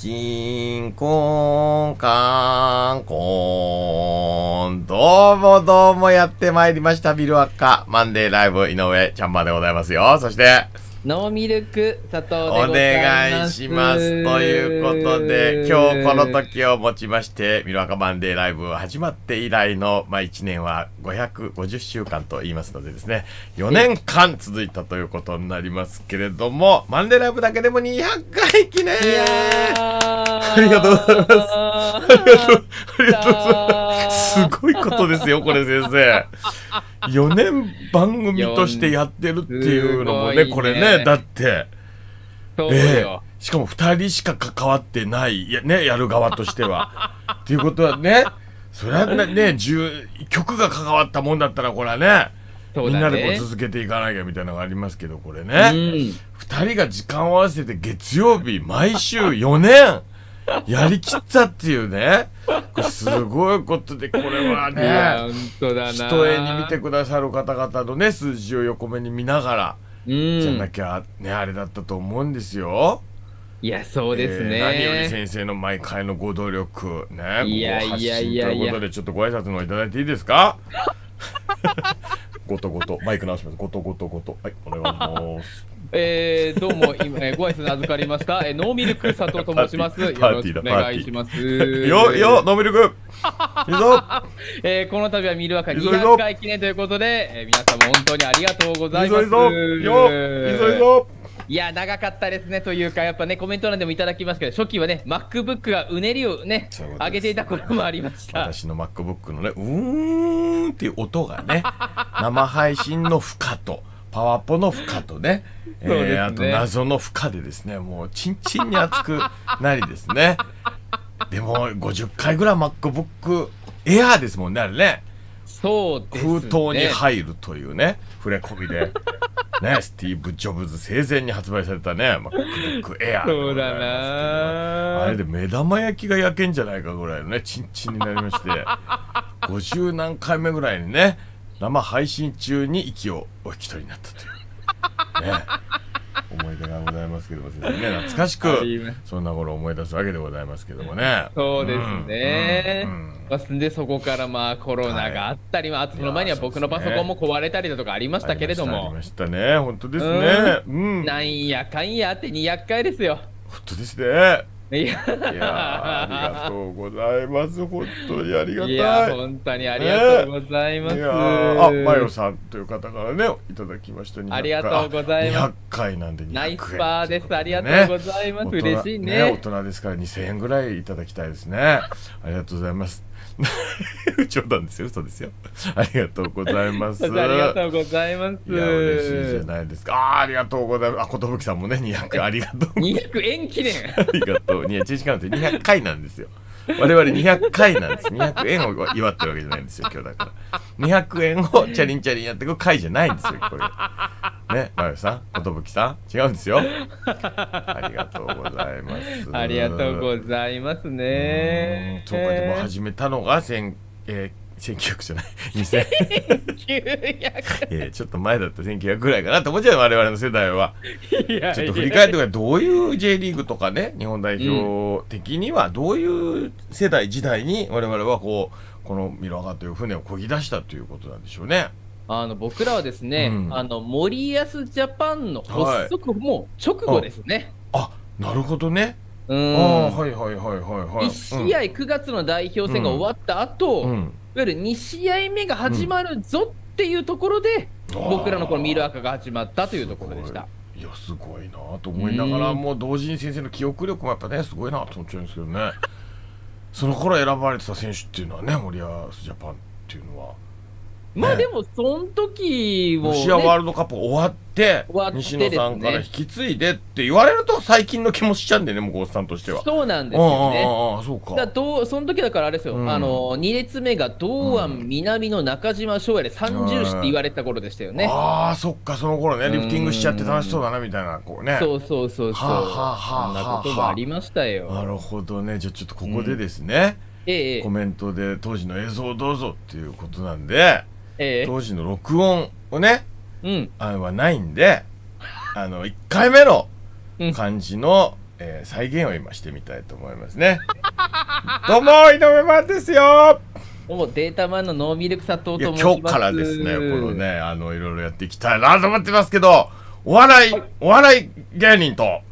キンコンカンコン。どうもどうもやってまいりました。ビルワッカマンデーライブ井上ちゃんまでございますよ。そして、ノーミルク佐藤お願いしますということで今日この時をもちまして「ミロアカマンデーライブ」始まって以来の、まあ、1年は550週間と言いますのでですね4年間続いたということになりますけれども「マンデーライブ」だけでも200回記念ありがとうございますありがとう、ありがとうございます。すごいことですよ、これ先生。4年番組としてやってるっていうのもね、ねこれね、だって。そうえー、しかも2人しか関わってないや,、ね、やる側としては。っていうことはね、それはね、曲が関わったもんだったら、これはね。ね、みんなでこう続けていかなきゃみたいなのがありますけどこれね、うん、2人が時間を合わせて月曜日毎週4年やりきったっていうねすごいことでこれはね本当だな一に見てくださる方々のね数字を横目に見ながら、うん、じゃなきゃねあれだったと思うんですよ。いや、そうですね、えー、何より先生の毎回のご努力、ね、いやいやいやということで、ちょっとご挨拶のいただいていいですかごとごと、マイク直します。ごとごとごと。はい、お願いします。えー、どうも、今、えー、ご挨拶預かりました。えー、ノーミルク佐藤と申します。よろしくお願いします。よ、よ、ノーミルク えー、この度はミルワカ200回記念ということで、えー、皆様本当にありがとうございます。いいぞいぞよいや、長かったですね。というか、やっぱね、コメント欄でもいただきますけど、初期はね、MacBook がうねりをね、上げていたこともありました。私の MacBook のね、うーんっていう音がね、生配信の負荷と。パワポの負荷と ね、えー、あと謎の負荷でですね、もうちんちんに熱くなりですね。でも50回ぐらい MacBook Air ですもんね、あれね。そう、ね、封筒に入るというね、触れ込みで。ね、スティーブ・ジョブズ生前に発売されたね、MacBook Air。そうだなあれで目玉焼きが焼けんじゃないかぐらいのね、ちんちんになりまして、50何回目ぐらいにね、生配信中に息をお引き取りになったという、ね、思い出がございますけども先生ね懐かしくそんな頃思い出すわけでございますけどもねそうですね、うんうんうん、でそこからまあコロナがあったり、はい、あその前には僕のパソコンも壊れたりだとかありましたけれどもありましたね本当ですね、うん、なんやかんやって200回ですよ本当ですねいやありがとうございます。本当にありがたい。い本当にありがとうございます。ね、あ、マヨさんという方からね、いただきました。ありがとうございます。200回なんで200円、ね、ナイスパーです。ありがとうございます。嬉しいね。大人ですから2000円ぐらいいただきたいですね。ありがとうございます。冗談ですよ、嘘ですよ。ありがとうございます。ありがとうございます。いや、嬉しいじゃないですか。あありがとうございます。あ、寿さんもね、200、ありがとう。200 円記念。ありがとう。いや、1時間で200回なんですよ。我々200回なんです。200円を祝ってるわけじゃないんですよ、今日だから。200円をチャリンチャリンやってく回じゃないんですよ、これ。ね、まゆさん、ことぶきさん、違うんですよ。ありがとうございます。ありがとうございますね。そうか、でも始めたのが先、えー、1900じゃない2000いやちょっと前だった1900ぐらいかなと思っちゃう我々の世代はちょっと振り返ってくれどういう J リーグとかね日本代表的にはどういう世代時代に我々はこうこのミロアカという船をこぎ出したということなんでしょうね。あの僕らはですね、うん、あの森保ジャパンの発足も直後ですね。はい、あなるほどね。うん、はいはいはいはいはい。1試合9月の代表戦が終わった後、うん、わゆる2試合目が始まるぞっていうところで、うん、僕らのこのミルアカが始まったというところでした。いやすごいなと思いながら、もう同時に先生の記憶力もやっぱねすごいなと思っちゃうんですけどねその頃選ばれてた選手っていうのはね森保ジャパンっていうのは。まあでも、その時を、ね、ロシアワールドカップ終わって、西野さんから引き継いでって言われると、最近の気もしちゃうんでね、もうこうさんとしては。そうなんですよね。ああ、そうか。だどうその時だからあれですよ、うん、あの2列目が堂安南の中島翔也で三0子って言われた頃でしたよね。うん、ああ、そっか、その頃ね、リフティングしちゃって楽しそうだなみたいな、こうね。そうそうそうそう。はあ、はあ、そんなこともありましたよ。なるほどね、じゃあちょっとここでですね、うん、ええ、コメントで当時の映像をどうぞっていうことなんで。ええ、当時の録音をね、うん、あはないんで、あの、1回目の感じの、うん、えー、再現を今してみたいと思いますね。どうも、井上マンですよおうも、データマンのノーミルク佐藤と今日からですね、このね、あの、いろいろやっていきたいなと思ってますけど、お笑い、はい、お笑い芸人と、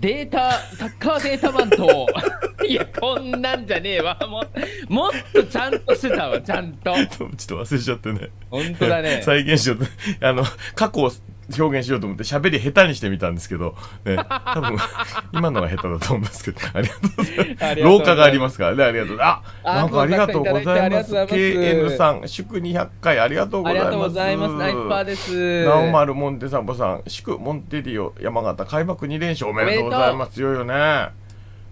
データ、サッカーデータマンと、いや、こんなんじゃねえわ。ももっとちゃんとしてたわ、ちゃんと。ちょっと忘れちゃってね。本当だね。再現しようあの、過去表現しようと思って喋り下手にしてみたんですけど、ね、多分 今のは下手だと思いますけど ありがとうございます廊下がありますからねありがとうあなんかありがとうございます KN さん祝200回ありがとうございますありがとうございますナイパーですなおまるモンテサンボさん祝モンテディオ山形開幕2連勝おめでとうございます強いよね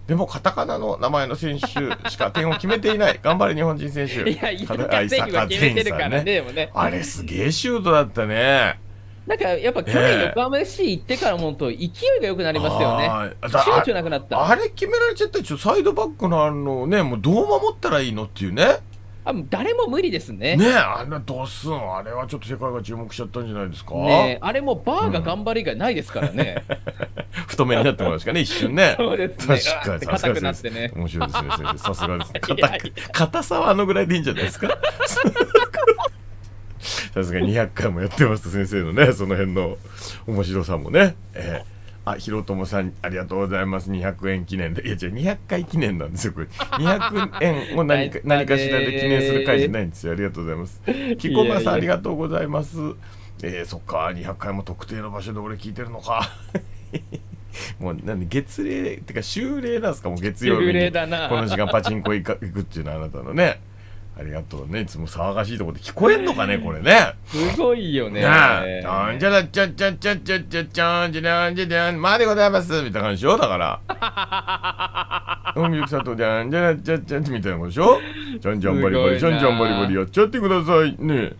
でもカタカナの名前の選手しか点を決めていない頑張れ日本人選手いやいや、ね、あれすげえシュートだったねなんかやっぱ去年横浜 FC 行ってからもと勢いが良くなりますよね。躊躇なくなった。あれ決められちゃったでしょ。サイドバックのあのねもうどう守ったらいいのっていうね。あ誰も無理ですね。ねあんなどうすんあれはちょっと世界が注目しちゃったんじゃないですか。ねあれもバーが頑張る以外ないですからね。太めになってもらうんすかね、一瞬ね。そうですね。確かに、硬くなってね。面白いですね、さすがですね。硬さはあのぐらいでいいんじゃないですか。さすが200回もやってます先生のね、その辺の面白さもね。えーあ、ひろともさん、ありがとうございます。200円記念で。いや、違う、200回記念なんですよ、これ。200円を何か何かしらで記念する回じゃないんですよ。ありがとうございます。きこまさん、ありがとうございます。えー、そっか、200回も特定の場所で俺聞いてるのか。もうなんで月齢ってか週齢なんですかもう月曜日に。この時間パチンコ行くっていうのはあなたのね。ありがとうね。いつも騒がしいとこで聞こえんのかね、これね。すごいよね。ねゃんじゃらちゃんちゃんちゃんちゃんちゃんちゃんじゃんじゃんゃん、まあでございます。みたいな感じでしょだから。うん、ゆくさと、じゃんじゃらちゃんちゃんみたいなことでしょじゃんじゃんバリバリ、じゃんじゃんバリバリやっちゃってください。ね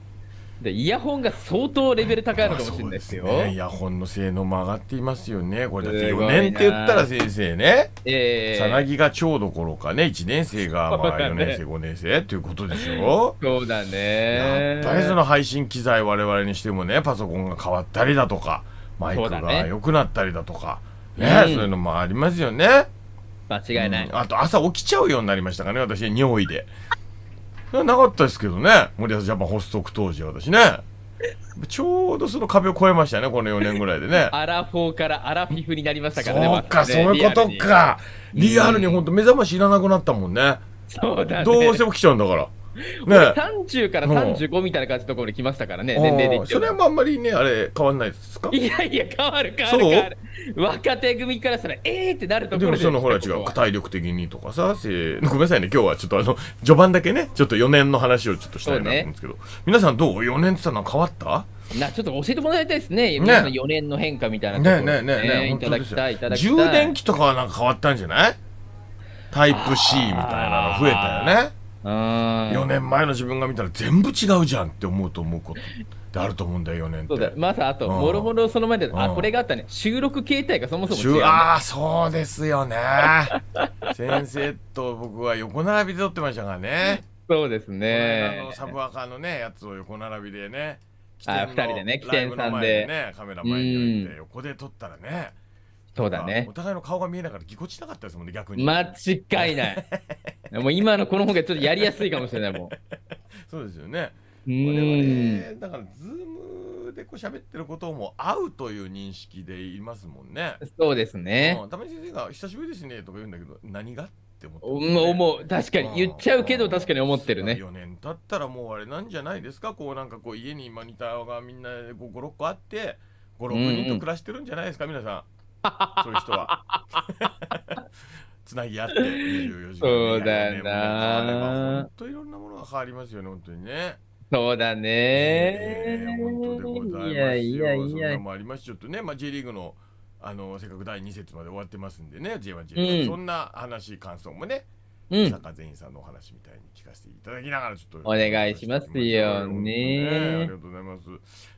でイヤホンが相当レベル高いのかもしれないですよ。ね、イヤホンの性能も上がっていますよね。これだって4年って言ったら先生ね、えさなぎが超どころかね、1年生がまあ4年生、5年生ということでしょ。そうだね。やっぱりその配信機材我々にしてもね、パソコンが変わったりだとか、マイクが良くなったりだとか、ね、ねうん、そういうのもありますよね。間違いない、うん、あと朝起きちゃうようになりましたかね、私、尿意で。なかったですけどね森保ジャパン発足当時は私ねちょうどその壁を越えましたね、この4年ぐらいでね。アラフォーからアラフィフになりましたからね、そうか、ね、そういうことか、リアルに本当、目覚ましいらなくなったもんね、そうだ、ね、どうしても来ちゃうんだから。ね、30から35みたいな感じのところに来ましたからね、年齢でそれもあんまりね、あれ、変わんないですかいやいや、変わる、変わる、変わる。若手組からしたら、えーってなるところででもそのほら違う、体力的にとかさ、ごめんなさいね、今日はちょっとあの、序盤だけね、ちょっと4年の話をちょっとしたいなと思うんですけど、ね、皆さんどう ?4 年って言ったの変わったなちょっと教えてもらいたいですね、皆さん4年の変化みたいなところね、ねねねいただきたい、いただきたい。充電器とかはなんか変わったんじゃないタイプ C みたいなの増えたよね。4年前の自分が見たら全部違うじゃんって思うと思うことってあると思うんだよ4年そうだまずあと、もろもろその前で、うん、あこれがあったね収録形態がそもそも違う、ああそうですよね 先生と僕は横並びで撮ってましたからねそうですねのサブアカのねやつを横並びでねあ2人でね起点さんでねカメラ前に置いて横で撮ったらね、うんそうだね。お互いの顔が見えながらぎこちなかったですもんね、逆に。間違いない。もう今のこの方がちょっとやりやすいかもしれないもん。そうですよね。ん。だから、ズームでこう喋ってることも合うという認識でいますもんね。そうですね。たまに先生が、久しぶりですねとか言うんだけど、何がって思って、ね、思う、確かに、言っちゃうけど、確かに思ってるね。4年経ったらもうあれなんじゃないですか、こうなんかこう家にマニターがみんな5、6個あって、5、6人と暮らしてるんじゃないですか、うんうん、皆さん。そういう人は。つなぎ合って24時間、ね、そうだよな。本当いろんなものが変わりますよね、本当にね。そうだね、えー、本当でございますいやいやいや。そんもありますちょっとね、まあ、J リーグのあのせっかく第2節まで終わってますんでね、J1、J2、うん、そんな話、感想もね、うん、坂善員さんのお話みたいに聞かせていただきながらちょっとお願いしますよね、ね、ありがとうございます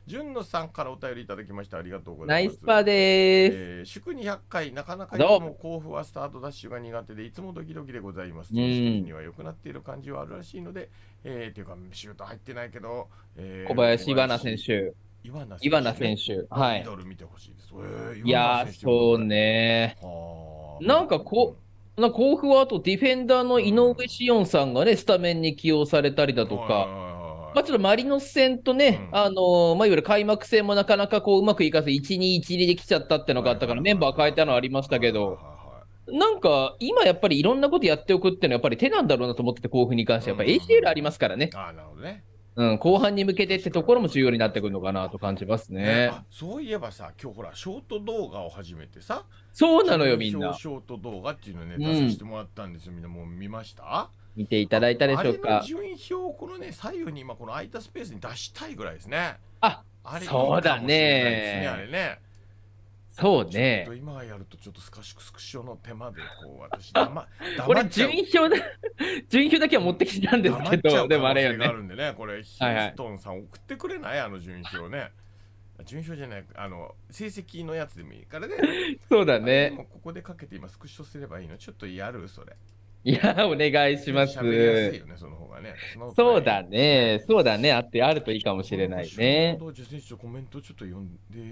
純のさんからお便りいただきましたありがとうございますナイスパです、えー、祝200回なかなかいつも甲府はスタートダッシュが苦手でいつもドキドキでございます天気には良くなっている感じはあるらしいので、えー、ていうかシュート入ってないけど、えー、小林岩選手岩名選手,、選手はい。いいやそうね。なんかこう、な甲府はあとディフェンダーの井上志音さんがね、スタメンに起用されたりだとか。まちょっとマリノス戦とね、うん、あのー、まあ、いわゆる開幕戦もなかなかこううまくいかず、1、2、1、2できちゃったってのがあったから、メンバー変えたのありましたけど、なんか今やっぱりいろんなことやっておくっていうのは、やっぱり手なんだろうなと思ってて、甲府に関して、やっぱ ACL ありますからね。うん、あなるほどねうん、後半に向けてってところも重要になってくるのかなと感じますね。そういえばさ、今日ほら、ショート動画を始めてさ、そうなのよ、みんな。ショート動画っていうのね、出させてもらったんですよ、うん、みんなもう見ました見ていただいたでしょうか。順位表をこのね、左右に今、この空いたスペースに出したいぐらいですね。ああれ、ね、そうだね。あれね。そうね。ちょっと今やるとちょっとスカシクスクショの手間でこう私黙黙 これ順位表だ 順位表だけは持ってきたんですけど、でもあれよね。あるんでね、これヒストンさん送ってくれないあの順位表ね。順位表じゃないあの成績のやつでもいいからね。そうだね。ここでかけて今スクショすればいいの。ちょっとやるそれ。いや、お願いします。そうだね。そうだね。あってあるといいかもしれないね。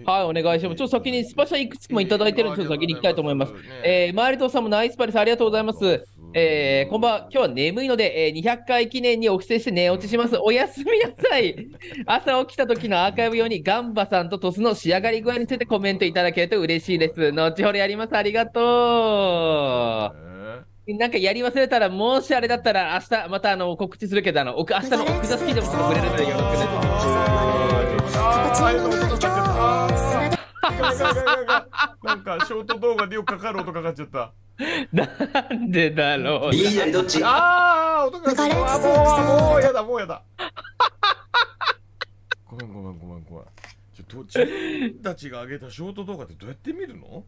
はい、お願いします。ちょっと先にスパシャいくつもいただいてるんで、ち先に行きたいと思います。えー、マリトさんもナイスパレスありがとうございます。えー、こんばんは。今日は眠いので、えー、200回記念にお布施して寝落ちします。おやすみなさい。朝起きた時のアーカイブ用にガンバさんとトスの仕上がり具合についてコメントいただけると嬉しいです。後ほどやります。ありがとう。なんかやり忘れたら、もしあれだったら、明日またあの告知するけど、あの明日の奥座ザ・スピードも送れるのでよろしくね。なんかショート動画でよくかかる音かかっちゃった。なんでだろう。いいやどっち。ああ、音が。あもう、もうやだ、もうやだ。ごめん、ごめん、ごめん、ごめん。ちょ、どっち。たちが上げたショート動画ってどうやって見るの。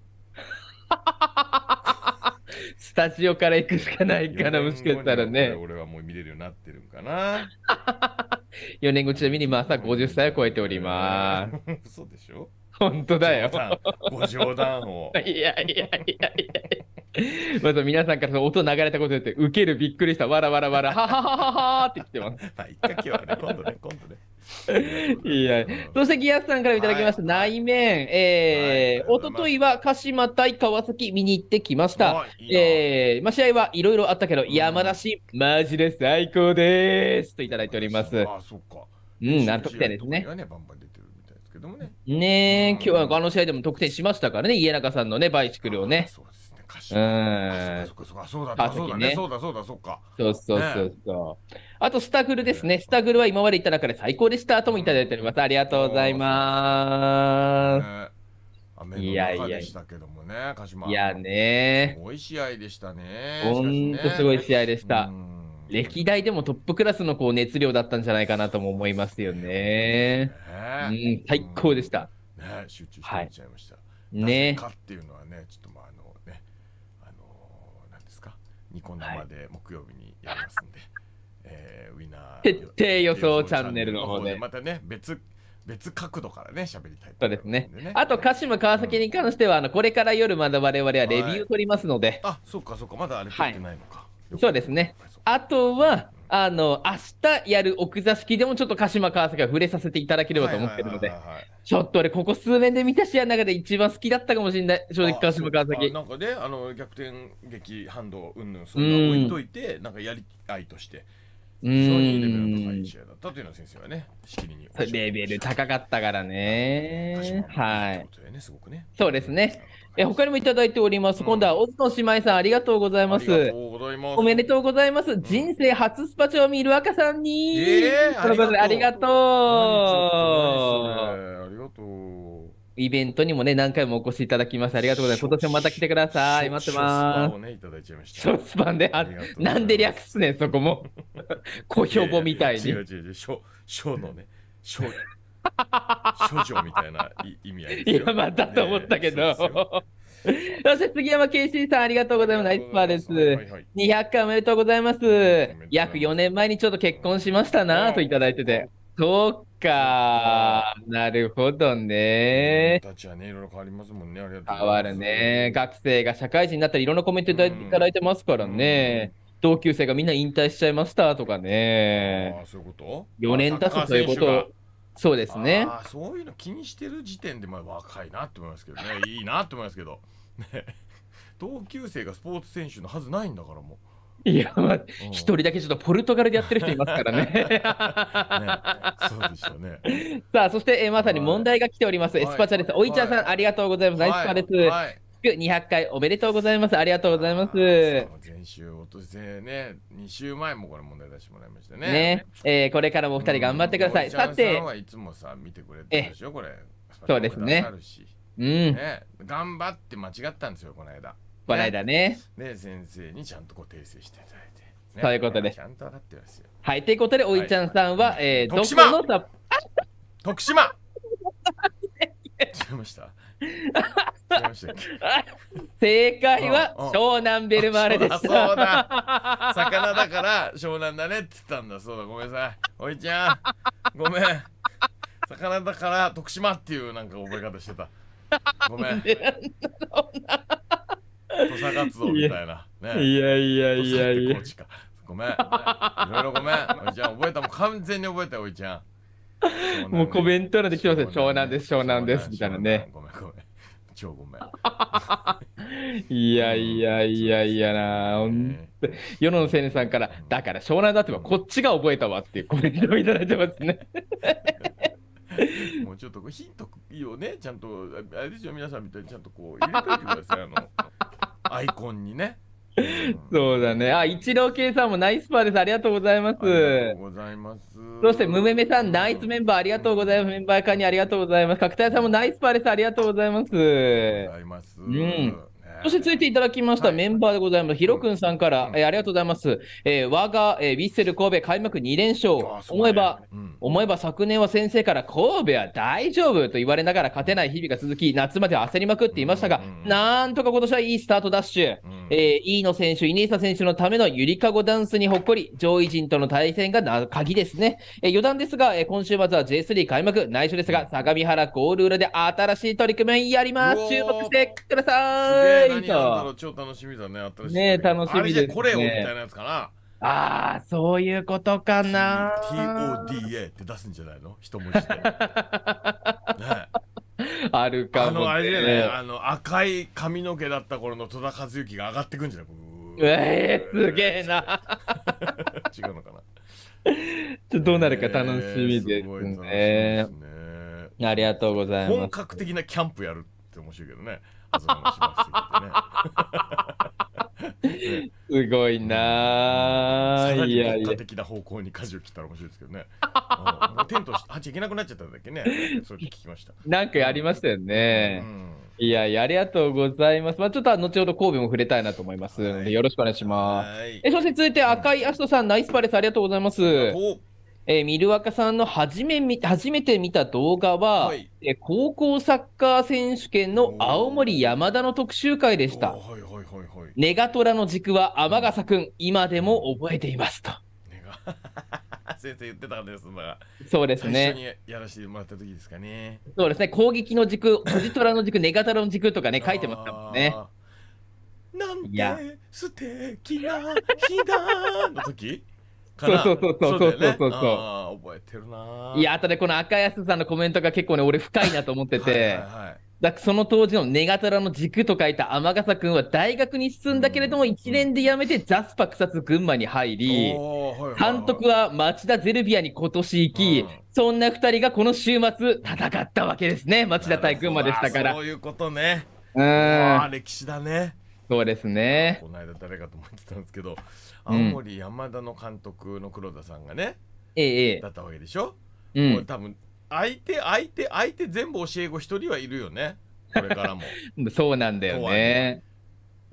スタジオから行くしかないから、もしかしたらね。俺はもう見れるようになってるんかな。4 年後ちなみに、まさ50歳を超えております。嘘でしょ本当だよ。ご冗談を。いやいやいやいや。まず皆さんからその音流れたことでって受けるびっくりしたわらわらわらはははははって言ってます。まあ一回今日はね今度ね今度ね。いや、そしてギアスさんからいただきました、はい、内面、えー、はい、おとといは鹿島対川崎見に行ってきました。はい、えー、まあ、試合はいろいろあったけど、うん、山梨、マジで最高ですといただいております。あ、そっか。うん、なんときてですね。けどもね。ねえ、今日はあの試合でも得点しましたからね、家中さんのね、バイシクルをね。そうですね、歌詞。うん。そうか、そうだ、そうだ、ね、そうだ、そうだ、そうか。そうそうそうそう。あと、スタグルですね。スタグルは今までいた中で最高でしたともいただいております。ありがとうございます。いやいや。したけどもね、鹿島。いやね。すごい試合でしたね。本当すごい試合でした。うん歴代でもトップクラスのこう熱量だったんじゃないかなとも思いますよね。ねうん、最高でした。ね、集中して見ちゃいました。はい、ね。かっていうのはね、ちょっとまああのね、あのー、なんですか、ニコ生で木曜日にやりますんで、はい、えー、ウィナー徹底予想チャンネルの方でまたね別別角度からね喋りたい、ね、そうですねあと鹿島川崎に関しては、うん、あのこれから夜まだ我々はレビュー取りますので、はい、あそうかそうかまだあれ取ってないのか、はいそうですね。あとは、あの、明日やる奥座敷でもちょっと鹿島川崎は触れさせていただければと思ってるので、ちょっと俺、ここ数年で見た試合の中で一番好きだったかもしれない、正直、鹿島川崎。なんかね、あの逆転劇、反動、うんぬん、そんな置いといて、なんかやり合いとして。非常にレベル高い試合だったというの先生はね、しきりに。レベル高かったからね。はい。そうですね。え他にもいただいております。今度は、オズの姉妹さん、ありがとうございます。おめでとうございます。人生初スパチャを見る赤さんに。えー、ありがとう。ありがとう。イベントにもね、何回もお越しいただきまして、ありがとうございます。今年もまた来てください。待ってます。ショ、ね、いただいちゃいました。ショスパンで、あなんで略すねそこも。小評庫みたいに。違う違う違う、ショ、ショのね、ショ、処女みたいな意味合いですよ。いや、またと思ったけど。そして杉山圭信さん、ありがとうございます。ナイスパーです。はい200回おめでとうございます。約4年前にちょっと結婚しましたなといただいてて。そうか、なるほどね。たちはね、いろいろ変わりますもんね。変わるね。学生が社会人になったら、いろんなコメントいただいてますからね。同級生がみんな引退しちゃいましたとかね。あそういうこと ?4 年経つということ。そうですね。そういうの気にしてる時点で、まあ、若いなって思いますけどね。いいなって思いますけど。ね、同級生がスポーツ選手のはずないんだからもう。いや、まあ、一人だけちょっとポルトガルでやってる人いますからね。ねそうでしょうね。さあ、そして、えー、まさに問題が来ております。エスパチャです。おいちゃんさん、ありがとうございます。ナイスパです。はい2 0回おめでとうございます。ありがとうございます。前週、おとせね、二週前もこれ問題出してもらいましたね。ね、えー、これからもお二人頑張ってください。さて、いつもさ、見てくれてるでしょ、これ。そうですね。うん、ね。頑張って間違ったんですよ、この間。この間ね。ね、先生にちゃんとご訂正していただいて。ね、そういうことです。ちゃんと分かってますよ。はい、ということで、おいちゃんさんは、はい、えー、徳島どこの 徳島違いました。正解は湘南ベルマーレでした。そうだ。魚だから湘南だねって言ったんだ。そうだ。ごめんなさい。おいちゃん。ごめん。魚だから徳島っていうなんか覚え方してた。ごめん。土佐カツオみたいな。ね、いやいやいやいや。ごめん。いろいろごめん。おいちゃん、覚えたもん。完全に覚えたおいちゃん。もうコメント欄で来てますよ。長男です、長男です、みたいなね。ごめん、ごめん。超ごめん。いやいやいやいやな、うん、世の青年さんから、だから湘南だってばこっちが覚えたわっていうコメントをいただいてますね。もうちょっとヒントいいよね、ちゃんと、あれですよ、皆さんみたいにちゃんとこう入れておいてください。あのアイコンにね。そうだね。あ、一郎系さんもナイスパーです。ありがとうございます。ありがとうございます。そして、むめめさん、ナイスメンバーありがとうございます。メンバー会にありがとうございます。角田さんもナイスパーです。ありがとうございます。ありがとうございます。うん。そして続いていただきましたメンバーでございます。ひろくんさんから、えー、ありがとうございます。えー、我が、えー、ヴィッセル神戸開幕2連勝。思えば、うん、思えば昨年は先生から神戸は大丈夫と言われながら勝てない日々が続き、夏まで焦りまくっていましたが、うん、なんとか今年はいいスタートダッシュ。うん、えー、飯の選手、イニスサ選手のためのゆりかごダンスにほっこり、上位陣との対戦が鍵ですね。えー、余談ですが、えー、今週末は J3 開幕、内緒ですが、相模原ゴール裏で新しい取り組みやります。注目してください。対と。超楽しみだね、新しい。ね楽しみです、ね。これをみたいなやつかな。ああ、そういうことかな。TODA って出すんじゃないの一文字で。ね、あるかも、ね、あの、あれだよね、あの、赤い髪の毛だった頃の戸田和幸が上がってくんじゃないえー、すげえな。違うのかな。ちょっとどうなるか楽しみですね。えー、すすねありがとうございます。本格的なキャンプやるって面白いけどね。すごいなぁ。いやいや。的な方向に舵を切ったら面白いですけどね。テントあっゃ行けなくなっちゃったんだっけね。それ聞きました。なんかやりましたよね。いやいや、ありがとうございます。まあ、ちょっと後ほど神戸も触れたいなと思いますので、よろしくお願いします。えそして続いて赤いアストさん、ナイスパレス、ありがとうございます。えー、ミルワカさんの初め初めて見た動画は、はい、えー、高校サッカー選手権の青森山田の特集会でした。はいはいはいはい、ネガトラの軸は天笠君、今でも覚えていますと。先生言ってたんですが、そうですね。やらせてもらった時ですかね。そうですね。攻撃の軸、ポジトラの軸、ネガトラの軸とかね、書いてましたもんね。なんて素敵な日だの時からそうそうそうそうそうそうそうそう覚えてるないやあとでこの赤安さんのコメントが結構ね俺深いなと思っててはいはい、だその当時のネガトラの軸と書いた天笠君は大学に進んだけれども1年で辞めてジャスパ草津群馬に入り、監督は町田ゼルビアに今年行き、そんな2人がこの週末戦ったわけですね町田対群馬でしたからそういうことねうん歴史だねそうですねこの間誰かと思ってたんですけど青森山田の監督の黒田さんがね、ええだったわけでしょ、うん、多分相手相手相手全部教え子一人はいるよねこれからも そうなんだよね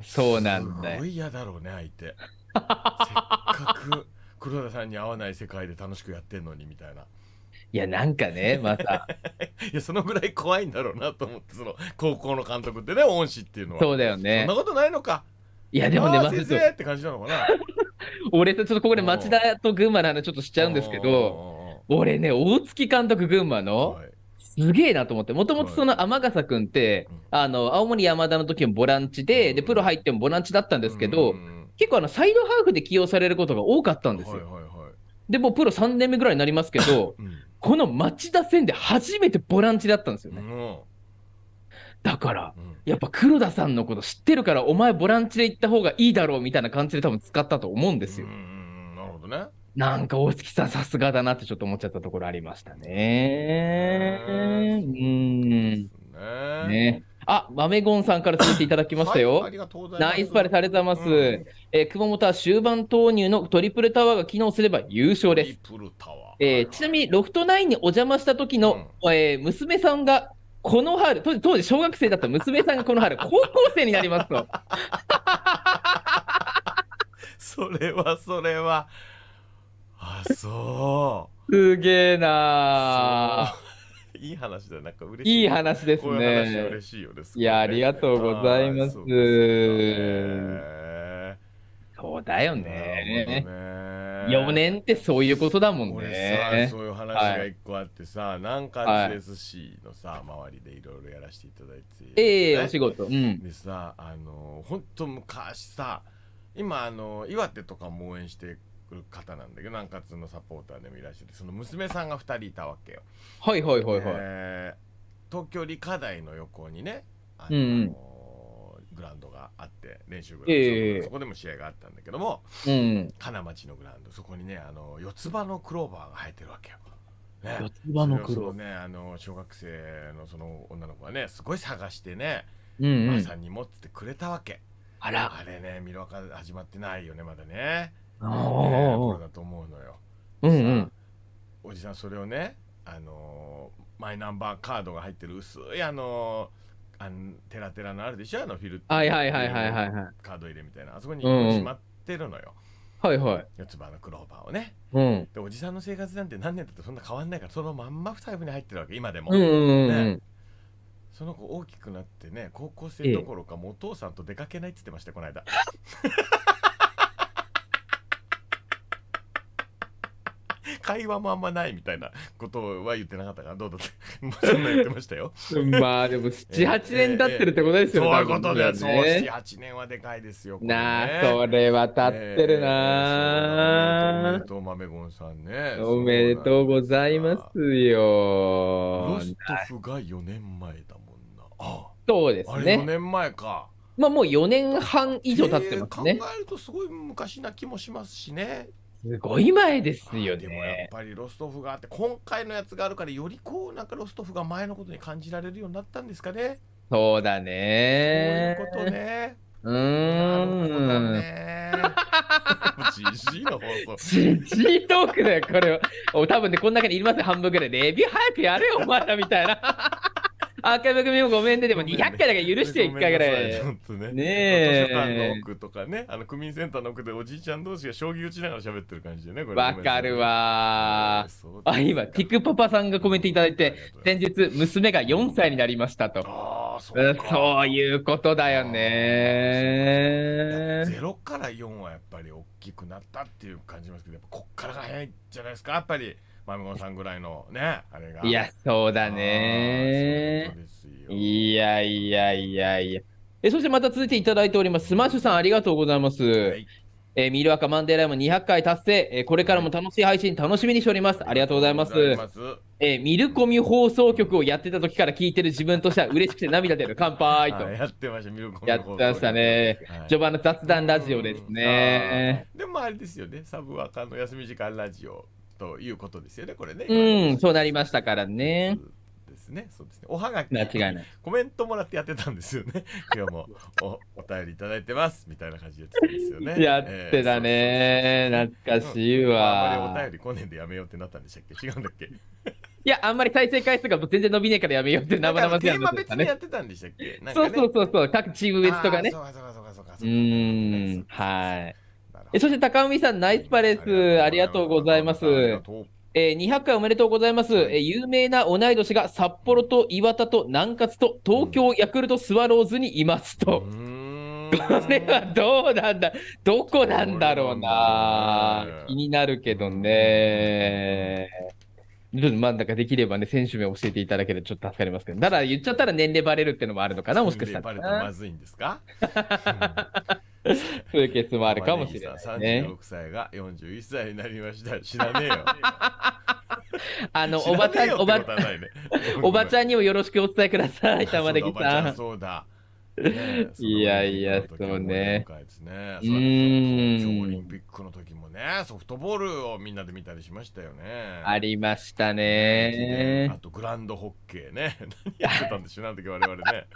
そうなんだよすごい嫌だろうね相手せっかく黒田さんに会わない世界で楽しくやってんのにみたいないやなんかねまた いやそのぐらい怖いんだろうなと思ってその高校の監督ってね恩師っていうのはそうだよねそんなことないのかいやでもねまず先生って感じなのかな俺とちょっとここで町田と群馬の話ちょっとしちゃうんですけど、俺ね、大槻監督群馬の、すげえなと思って、もともとその天笠君って、あの、青森山田の時もボランチで、で、プロ入ってもボランチだったんですけど、結構あの、サイドハーフで起用されることが多かったんですよ。で、もプロ3年目ぐらいになりますけど、この町田戦で初めてボランチだったんですよね。だから、やっぱ黒田さんのこと知ってるから、お前ボランチで行った方がいいだろうみたいな感じで多分使ったと思うんですよ。なるほどね。なんか大月さんさすがだなってちょっと思っちゃったところありましたね。うん。ね。あ、マメゴンさんから連いていただきましたよ。はい、ナイスパレされてます。うん、えー、熊本は終盤投入のトリプルタワーが機能すれば優勝です。えー、ちなみにロフトナインにお邪魔した時の、うん、えー、娘さんがこの春、当時小学生だった娘さんがこの春、高校生になりますと。それはそれは。あ、そう。すげえなー。いい話だなんか嬉しい。いい話ですね。ういう嬉しいよね。いや、ありがとうございます。そう,、ね、そうだよね。ね4年ってそういうことだもんね。そういう話が一個あってさ、なんか SSC のさ、周りでいろいろやらせていただいて、ええお仕事、でさあの本当昔さ今あの岩手とかも応援してくる方なんだけど南葛のサポーターでもいらっしゃってその娘さんが2人いたわけよ。はいはいはいはい。えー、東京理科大の横にねあの、うんうんグラウンドがあって練習グラウンド、えー、そこでも試合があったんだけども、うん、金町のグラウンドそこにねあの四つ葉のクローバーが生えてるわけよ。ね、四つ葉のクローバーねあの小学生のその女の子はねすごい探してね、うんうん、まあ、さんに持ってくれたわけ。あらあれね見わか始まってないよねまだね。あねこれだと思うのよ。うんうん、おじさんそれをねあのマイナンバーカードが入ってる薄いあのーあのテラテラのあるでしょあのフィルターはいはいはいはいはいはいカード入れみたいなあそこにしまってるのよ、うんはいはい四つ葉のクローバーをね、うん、でおじさんの生活なんて何年経ってそんな変わんないからそのまんま財布に入ってるわけ今でも、うんうんうん、ね、その子大きくなってね高校生どころか、もうお父さんと出かけないっつってましたこの間会話もあんまないみたいなことは言ってなかったからどうだって そんな言ってましたよまあでも78 年経ってるってことですよね、えーえー、そういうことで、ね、そう78年はでかいですよ、ね、なあそれは経ってるな、えー、おめでとう豆ゴンさんねおめでとうございますよロストフが4年前だもんなあそうですねあれ4年前かまあもう4年半以上経ってますね、考えるとすごい昔な気もしますしねすごい前ですよね。でもやっぱりロストフがあって、今回のやつがあるから、よりこう、なんかロストフが前のことに感じられるようになったんですかね。そうだね。そういうことね。うーん。ね、ジジイの放送。ジトークだよ、これは。多分ね、こだ中にいます半分ぐらい。レビュー早くやれよ、お前らみたいな。アーカイブ組もごめんね、でも200回だから許してよ、1回ぐらい。本当ね。ねえ。図書館の奥とかね、あの、区民センターの奥でおじいちゃん同士が将棋打ちながら喋ってる感じでね、これ。わかるわあ、今、ティクパパさんがコメントいただいて、先日、娘が4歳になりましたと。ああ、そうそういうことだよね。0から4はやっぱり大きくなったっていう感じますけど、やっぱこっからが早いんじゃないですか、やっぱり。マミさんぐらいのね、あれが。いや、そうだねいやいやいやいや。えそしてまた続いていただいております。スマッシュさん、ありがとうございます。はいえミルアカマンデーライム200回達成、えこれからも楽しい配信楽しみにしております。ありがとうございます。えミルコミ放送局をやってた時から聞いてる自分としては嬉しくて涙出る。乾杯と。やってました、ミルコミやってましたね、はい、序盤の雑談ラジオですね。でもあれですよね、サブアカの休み時間ラジオ。ということですよね、これね。うん、そうなりましたからね。ですね。そうですね。おはがき、間違いない。コメントもらってやってたんですよね。今日もおお便りいただいてますみたいな感じでやってたんですよね。やってたね、懐かしいわ。あまりお便り来ねえでやめようってなったんでしたっけ違うんだっけ いや、あんまり再生回数が全然伸びねえからやめようって生々しい話ね。テーマ別にやってたんでしたっけ、ね、そうそうそうそう、各チーム別とかね。そうそうそうそううん、はい。えそして高海さん、ナイスパレス、ありがとうございます。えー、200回おめでとうございます、えー、有名な同い年が札幌と岩田と南葛と東京ヤクルトスワローズにいますと。これはどうなんだどこなんだろうな気になるけどね。ちょっとまあなんかできればね、選手名教えていただけるとちょっと助かりますけど、ただ言っちゃったら年齢バレるっていうのもあるのかな、もしかしたら。年齢バレたまずいんですかそういうケースもあるかもしれない、ね。36歳が41歳になりました。知らねえよ。あの、おばちゃん、おばちゃんにもよろしくお伝えください、玉ねぎさん。そうだ。ね、いやいや、そうね。ねうん。オリンピックの時もね、ソフトボールをみんなで見たりしましたよね。ありましたね。あとグランドホッケーね。何やってたんでしょ、なん我々ね。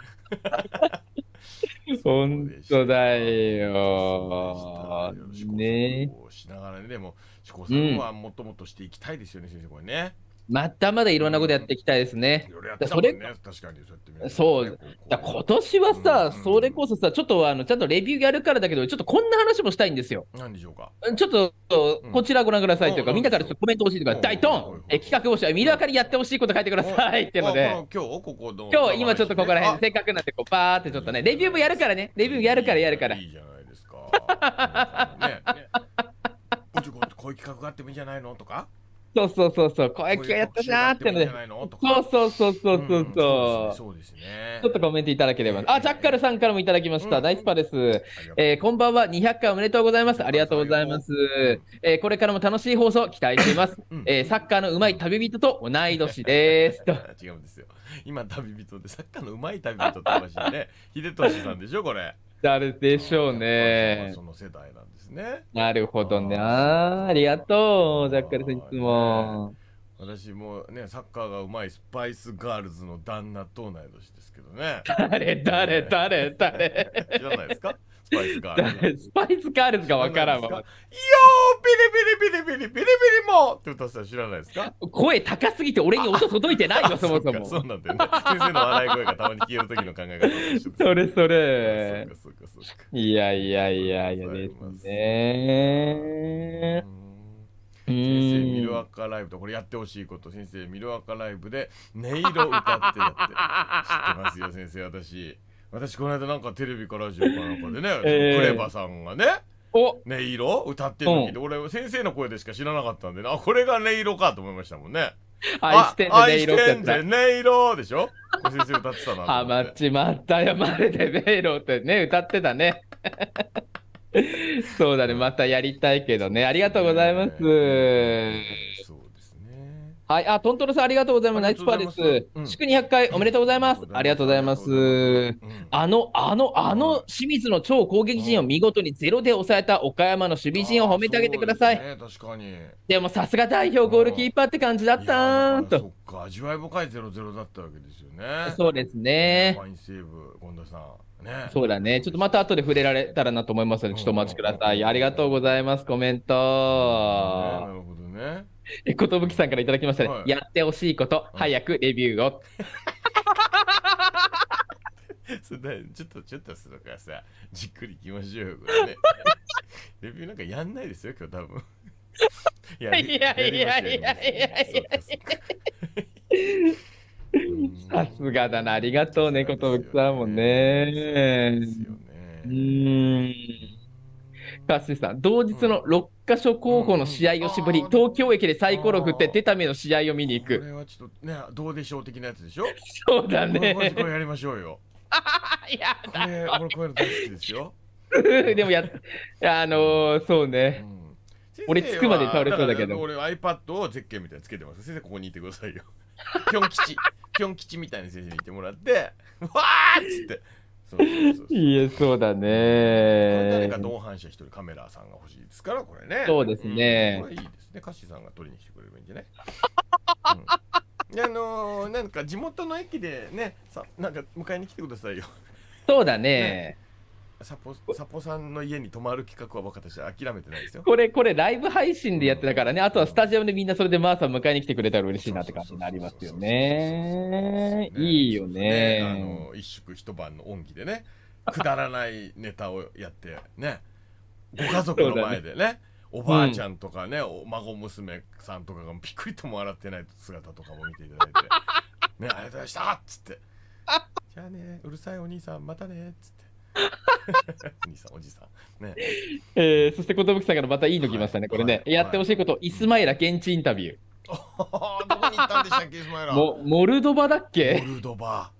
本当だよ。ね。しながらね、でも、志向さんはもっともっとしていきたいですよね、先生、これね。まだまだいろんなことやっていきたいですね。確かにそうやってみる、ね、そう、だ今年はさ、うん、それこそさ、ちょっとあのちゃんとレビューやるからだけど、ちょっとこんな話もしたいんですよ。何でしょうか。ちょっと、こちらご覧くださいというか、みんなからちょっとコメント欲しいとか、大トンえ企画をして、見るわかりやってほしいこと書いてくださいっていうので、今日、ここう今日、今ちょっとここら辺、せっかくなってこう、ばーってちょっとね、レビューもやるからね、レビューやるからやるから。いいじゃないですか。ね。こういう企画があってもいいんじゃないのとか。そうそうそうそう、小野球やったなーってので、そうそうそうそうそうそう、そうですね。ちょっとコメントいただければ、あ、ジャッカルさんからもいただきました、ナイスパです。えこんばんは、200回おめでとうございます。ありがとうございます。えこれからも楽しい放送期待しています。えサッカーの上手い旅人と同い年です。違うんですよ。今旅人でサッカーの上手い旅人って話ね、秀俊さんでしょこれ。誰でしょうね。その世代なんですね。なるほどね。あありがとう、ジャッカルさん、いつも。私もね、サッカーがうまいスパイスガールズの旦那と同い年ですけどね。誰、誰、誰、誰。知らないですかスパイスガール。スパイスガールズがわからんわ。いやビリビリビリビリビリビリもって歌ったら知らないですか声高すぎて俺に音届いてないよ、そもそも。そうなんだよね。先生の笑い声がたまに消える時の考え方。それそれ。いやいやいやいやですね。先生ミルアカライブとこれやってほしいこと先生ミルアカライブで音色歌ってやって知ってますよ先生私。私この間なんかテレビかラジオかなんかでね、えー、クレバさんがね音色歌ってる時で、うて俺先生の声でしか知らなかったんで、ね、あこれが音色かと思いましたもんね 愛してんで音色でしょ先生歌ってたなハまっちまったやまれて音色ってね歌ってたね そうだねまたやりたいけどねありがとうございます、えーはい、あ、トントロさん、ありがとうございます。ナイスパーです。祝二百回、おめでとうございます。ありがとうございます。あの、あの、あの、清水の超攻撃陣を見事にゼロで抑えた岡山の守備陣を褒めてあげてください。確かに。でも、さすが代表ゴールキーパーって感じだったそっか、味わい深いゼロゼロだったわけですよね。そうですね。ファインセーブ、権田さん。ね、そうだね。ちょっとまた後で触れられたらなと思いますちょっとお待ちください。ありがとうございます。コメント。なるほどね。え、ことぶきさんからいただきましたね。はいやってほしいこと、早くレビューを。それちょっと、ちょっとするからさ、じっくりいきましょうよ、これね。レビューなんかやんないですよ、今日多分。いやいやいやいやいやいやいやさすがだな、ありがとうね、ことぶきさんもね。ですよね。うん。川澄さん、同日の6か所候補の試合を絞り、うんうん、東京駅でサイコロ振って出た目の試合を見に行く。これはちょっとね、どうでしょう的なやつでしょそうだね。これこれやりましょうよ。やだこれ、こういうの大好きですよ。でもや、あのー、そうね。うん俺つくまで倒れそうだけど。俺は iPad をゼッケンみたいにつけてます。先生ここにいてくださいよ。ぴょん吉、ぴょん吉みたいな先生にいてもらって、わーっつって。いえ、そうだね。誰か同伴者一人カメラさんが欲しいですから、これね。そうですね。うん、いいですね。歌詞さんが取りに来てくれるんじゃない、うん、あのー、なんか地元の駅でね、さなんか迎えに来てくださいよ。そうだねねサポサポさんの家に泊まる企画は僕たちは諦めてないですよ。これ、これ、ライブ配信でやってたからね、あとはスタジオでみんなそれでマーさん迎えに来てくれたら嬉しいなって感じになりますよね。いいよね、ね、あの。一宿一晩の恩義でね、くだらないネタをやってね、ご家族の前でね。おばあちゃんとかね、うん、お孫娘さんとかがピクリとも笑ってない姿とかも見ていただいて「ねありがとうございました」っつって「じゃあねうるさいお兄さんまたね」っつって。お 兄さん、おじさん。ね。えー、そして、寿さんからまたいいの来ましたね、はい、これね、はい、やってほしいこと、はい、イスマイラ現地インタビュー。どこに行ったんでしたっけ、イスマイラ。モルドバだっけモルドバ。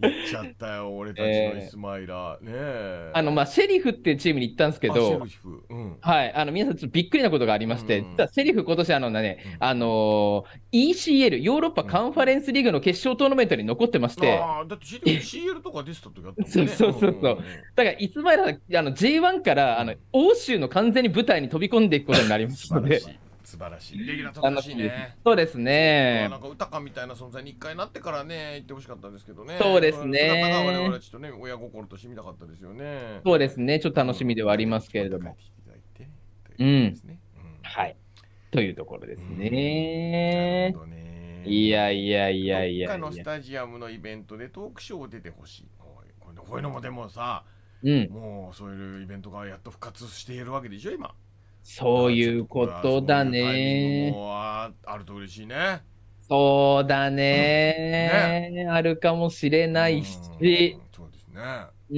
行っちゃったよ、俺たちのイスマイラ。えー、ねあの、まあ、セリフっていうチームに行ったんですけど、うん、はい、あの、皆さんちょっとびっくりなことがありまして、うん、実はセリフ今年あのね、うん、あのー、ECL、ヨーロッパカンファレンスリーグの決勝トーナメントに残ってまして。ああ、だって CL とか出てた時あったもんね。そうそうそうそう。だから、イスマイラ、あの、J1 から、あの、欧州の完全に舞台に飛び込んでいくことになりましたので。素晴らしい。レギュラー取しいね。そうですね。なんか歌かみたいな存在に一回なってからね、行ってほしかったんですけどね。そうですね。姿が我々ちょっとね、親心としみたかったですよね。そうですね。ちょっと楽しみではありますけれども。うん。はい。というところですね。なるね。いやいやいやいや。どのスタジアムのイベントでトークショーを出てほしい。こういうのもでもさ、うん、もうそういうイベントがやっと復活しているわけでしょ、今。そういうことだね。あると嬉しいね。そうだねうんね、あるかもしれないし。うそうですね。う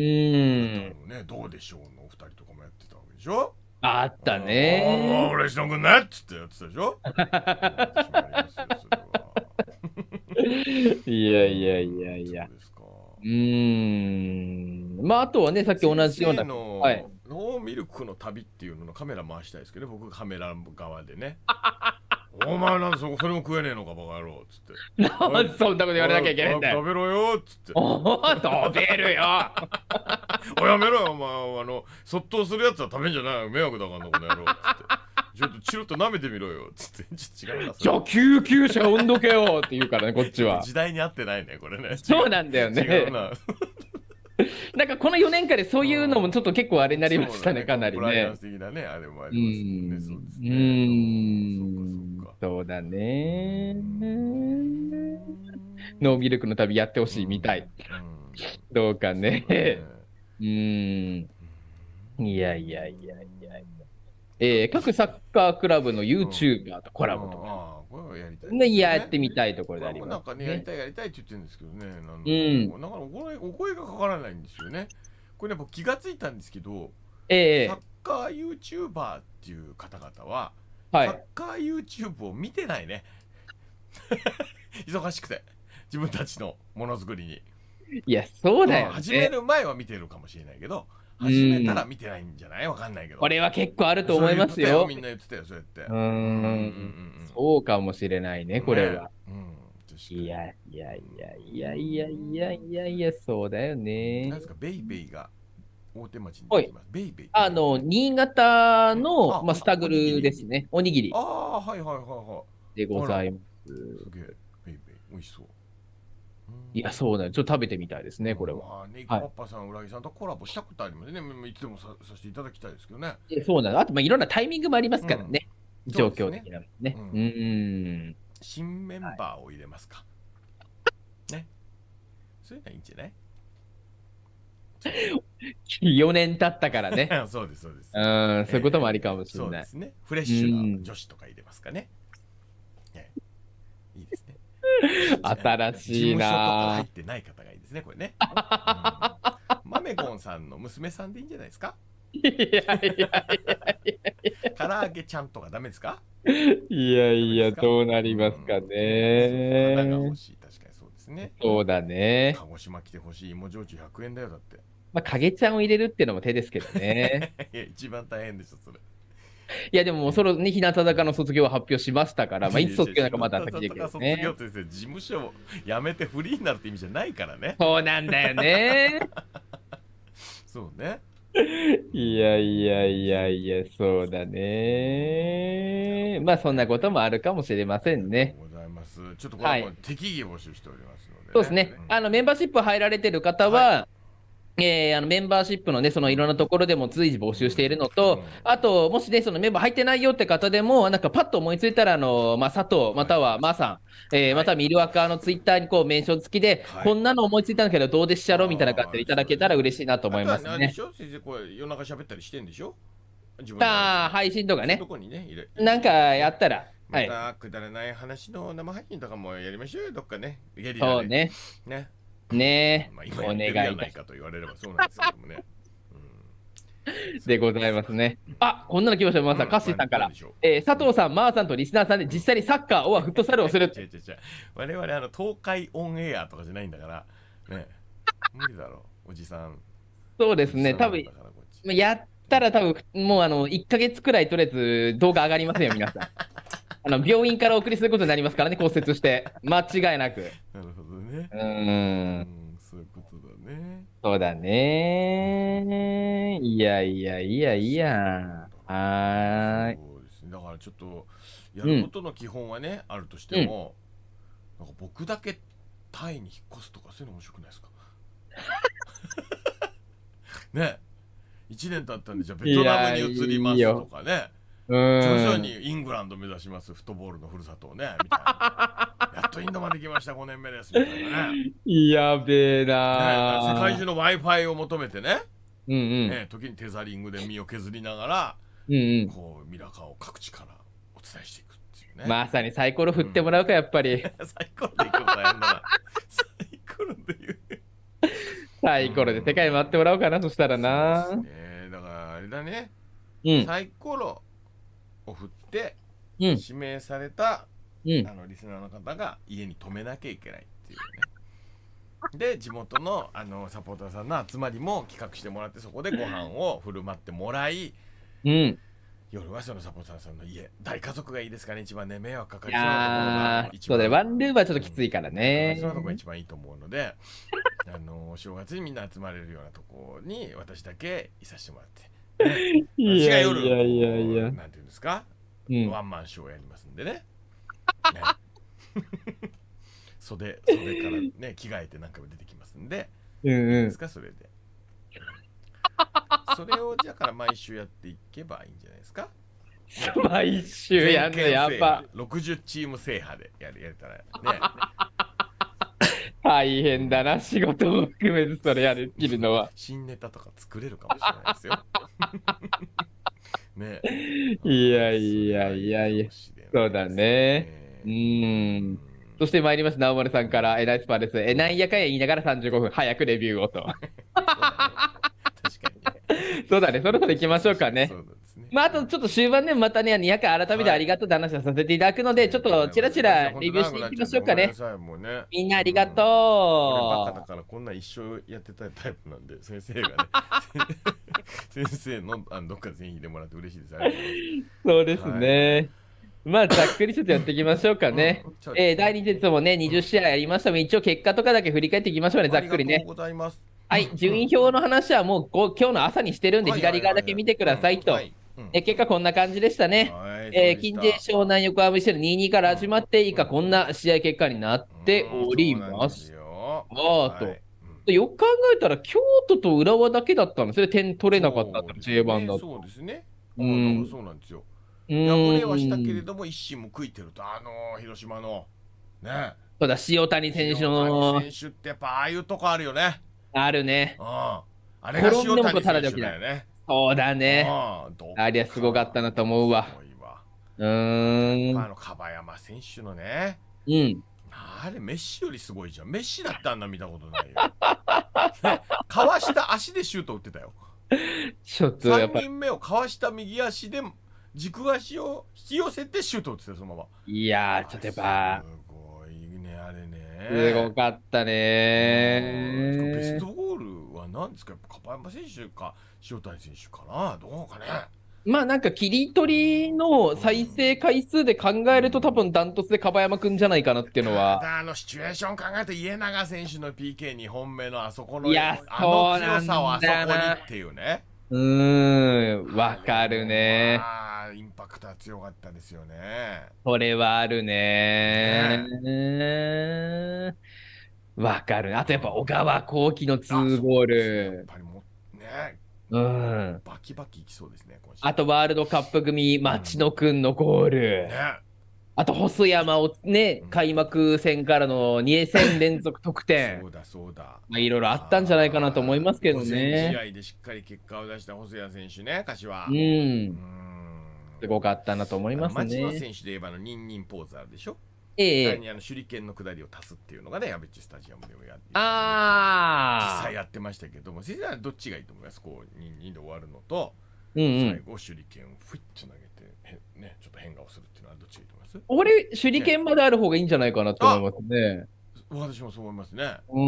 ん。ね、どうでしょうのお二人とかもやってたわけでしょあったねー。嬉しのくんねっつってやってたでしょいやいやいやいや。ううん。まあ、あとはね、さっき同じような。はい。ミルクの旅っていうののカメラ回したいですけど、ね、僕カメラ側でね。お前なんそこそれも食えねえのかバカ野郎っつって。なんでそんなこと言われなきゃいけないんだよ。食べろよっつって。お食べるよ おやめろよお前あのそっとするやつは食べんじゃない迷惑だからなこの野郎っつって。ちょっとチロッと舐めてみろよっつって。ち違うな。じゃあ救急車呼んどけよって言うからねこっちは。時代に合ってないねこれね。そうなんだよね。違うな。なんかこの4年間でそういうのもちょっと結構あれになりましたね、ねかなりね。うん、そうでね。うんそうだね。ノーミルクの旅やってほしい、みたい。うん、どうかね。うん。いやいやいやいやいや。えー、各サッカークラブの YouTuber とコラボとか。がやりたい、ね、やってみたいところであります、なんかね、やりたいやりたいって言ってるんですけどね、なんうん、だかお声お声がかからないんですよね。これやっぱ気がついたんですけど、ええ、サッカーユーチューバーっていう方々は、はい、サッカーユーチューブを見てないね。忙しくて、自分たちのものづくりに。いや、そうだよ、ね、始める前は見てるかもしれないけど。始めたら見てないんじゃないわかんないけど。これは結構あると思いますよ。みんな言ってたよ、そうやって。うん。そうかもしれないね、これは。いやいやいやいやいやいやいやいや、そうだよね。何ですか、ベイベイが大手町に行きます。ベイベイ。あの、新潟の、まあ、スタグルですね。おにぎり。ああ、はいはいはいはい。でございます。すげえ、ベイベイ、美味しそう。いや、そうだよ。ちょっと食べてみたいですね、これは。まあ、ネはい、パパさん、ウラギさんとコラボしたことありますね。いつでもささせていただきたいですけどね。そうなの。あと、まあ、いろんなタイミングもありますからね。うん、状況的なね。ねうん、ん。新メンバーを入れますか。はい、ね。そういうのはいいんじゃない4年経ったからね。そうです、そうです。うん、そういうこともありかもしれない。えー、そうですね。フレッシュな女子とか入れますかね。うん 新しいな。入ってない方がいいですね、これね。マメゴンさんの娘さんでいいんじゃないですかいやいやいやいや。唐揚げちゃんとかダメですかいやいや、どうなりますかね。花、うん、が欲しい、確かにそうですね。そうだね。鹿児島来てほしい、芋焼酎1 0円だよ、だって。まあ、かげちゃんを入れるっていうのも手ですけどね。一番大変でしょ、それ。いやでもそのね日向坂の卒業を発表しましたから、まあ、いつ卒業なんかまた先できるね。卒業って事務所を辞めてフリーになるって意味じゃないからね。そうなんだよね。そうね。いやいやいやいや、そうだね。まあそんなこともあるかもしれませんね。ございます。ちょっとこれ、はい、適宜募集しておりますので、ね、そうですね。うん、あのメンバーシップ入られてる方は、はえー、あのメンバーシップのね、そのいろんなところでも随時募集しているのと、あと、もしね、そのメンバー入ってないよって方でも、なんかパッと思いついたら、あの、まあ、佐藤、またはまあさん、えー、またはミルワカーのツイッターにこう、メンション付きで、こんなの思いついたんだけど、どうでしゃろうみたいな感じでいただけたら嬉しいなと思いますね。先生、これ夜中喋ったりしてんでしょあ配信とかね。こにね、なんかやったら。またくだらない話の生配信とかもやりましょうよ、どっかね。ねそうね。ね。ねえ、まあ、今やっないかと言われればそうなんですけどもね。でございますね。あこんなの来ました、まさ、うん、カッシーさんから、えー、佐藤さん、まー、さんとリスナーさんで実際にサッカーをフットサルをする。違う違う違う我々あの東海オンエアとかじゃないんだから、ね、無理だろう、おじさん。そうですね、多分やったら多分もうあの1か月くらいとりあえず動画上がりますよ、皆さん。あの病院からお送りすることになりますからね、骨折して、間違いなく。なるほどね。うん、そういうことだね。そうだね。いやいやいやいや。はい。そうですね。だからちょっと、やることの基本はね、うん、あるとしても、うん、なんか僕だけタイに引っ越すとか、そういうの面白くないですか ね。1年経ったんで、じゃあベトナムに移りますとかね。徐々にイングランド目指しますフットボールのふるさとをねみたいな やっとインドまで来ました5年目ですみたいなねやべえな、ね、世界中の w i f i を求めてね,、うんうんね時にテザリングで身を削りながら、うんうん、こうミラカを各地からお伝えしていくっていうねまさにサイコロ振ってもらうか、うん、やっぱり サイコロでいくの大変なサイコロで言うサイコロで世界回ってもらおうかな、うん、そしたらなそうね、だからあれだね、うん、サイコロを振って、うん指名されたうんあのリスナーの方が家に泊めなきゃいけないっていうね。で地元のあのサポーターさんの集まりも企画してもらってそこでご飯を振る舞ってもらいうん夜はそのサポーターさんの家大家族がいいですかね一番ね迷惑かかりそうなところがー一そワンルームはちょっときついからねそういうとこが一番いいと思うのであのお正月にみんな集まれるようなとこに私だけいさせてもらって いやいやいやいや。なんていうんですか、うん、ワンマンショーやりますんでね。ね 袖袖からね着替えてなんかも出てきますんで。うんうん。ですかそれで。それをじゃから毎週やっていけばいいんじゃないですか。毎週やるのやっぱ60チーム制覇でやれやれたらね。大変だな、仕事も含めてそれやているのは。新ネタとか作れるかもしれないですよ。ねいやいやいやいや、そうだね。うん。そして参ります、直丸さんから、えナイスパーです。え、なんやかんや言いながら35分、早くレビューをと。そうだね、そろそろ行きましょうかね。ね。まあ、あとちょっと終盤でまたね、200回改めてありがとうって話をさせていただくので、はい、ちょっとちらちらレビューしていきましょうかね。ねみんなありがとう。うん、バカだからこんな一生やってたタイプなんで、先生がね。先生のあのどっか全員でもらって嬉しいです。そうですね。はい、まあ、ざっくりちょっとやっていきましょうかね。うん、えー、第2節もね、20試合ありましたも、うん、一応結果とかだけ振り返っていきましょうね、ざっくりね。はい、順位表の話はもう今日の朝にしてるんで、左側だけ見てくださいと。え結果こんな感じでしたね。えー、近日湘南横浜一戦の2-2から始まって、以下こんな試合結果になっております。ああと、よく考えたら京都と浦和だけだったんです点取れなかったんで J1 だと。そうですね。うん、そうなんですよ。敗れはしたけれども、一心も食いてると、あの広島の、ね。そうだ、塩谷選手の。選手ってやっぱああいうとこあるよね。あるね。うん。あれが塩谷選手だよね。そうだね。ありゃすごかったなと思うわ。うん。あの、かばやま選手のね。うん。あれ、メッシよりすごいじゃん。メッシだったんだ見たことないよ。かわした足でシュート打ってたよ。ちょっとやっぱ。3人目をかわした右足で、軸足を引き寄せてシュート打ってたそのまま。いやちょっとやっぱ。すごいね、あれね。すごかったねベストゴールは何ですかやっぱ、かばやま選手か。塩谷選手かな、どうかね。まあなんか切り取りの再生回数で考えると、多分ダントツで樺山君じゃないかなっていうのは。あのシチュエーション考えて、家長選手の PK2 本目のあそこのいやあの強さをあそこにっていうね。うーん、わかるね。ああ、インパクトは強かったですよね。それはあるね。ねわかる。あとやっぱ小川幸輝の2ゴール。やっぱりもね、うん、バキバキいきそうですね、あとワールドカップ組、町野君のゴール、うんね、あと細山をね、開幕戦からの2戦連続得点、そうだそうだまいろいろあったんじゃないかなと思いますけどね。試合でしっかり結果を出した細谷選手ね、柏。うん、うんすごかったなと思いますね。町野選手で言えばのニンニンポーズあるでしょ。ええ、にあの手裏剣の下りを足すっていうのがね、やべっちスタジアムでもやって、あ実際やってましたけども、先生はどっちがいいと思いますこう 2, 2で終わるのと、うんうん、最後手裏剣をふいっと投げてへ、ね、ちょっと変顔するっていうのはどっちがいいと思います俺、手裏剣まである方がいいんじゃないかなと思いますね。私もそう思いますね。う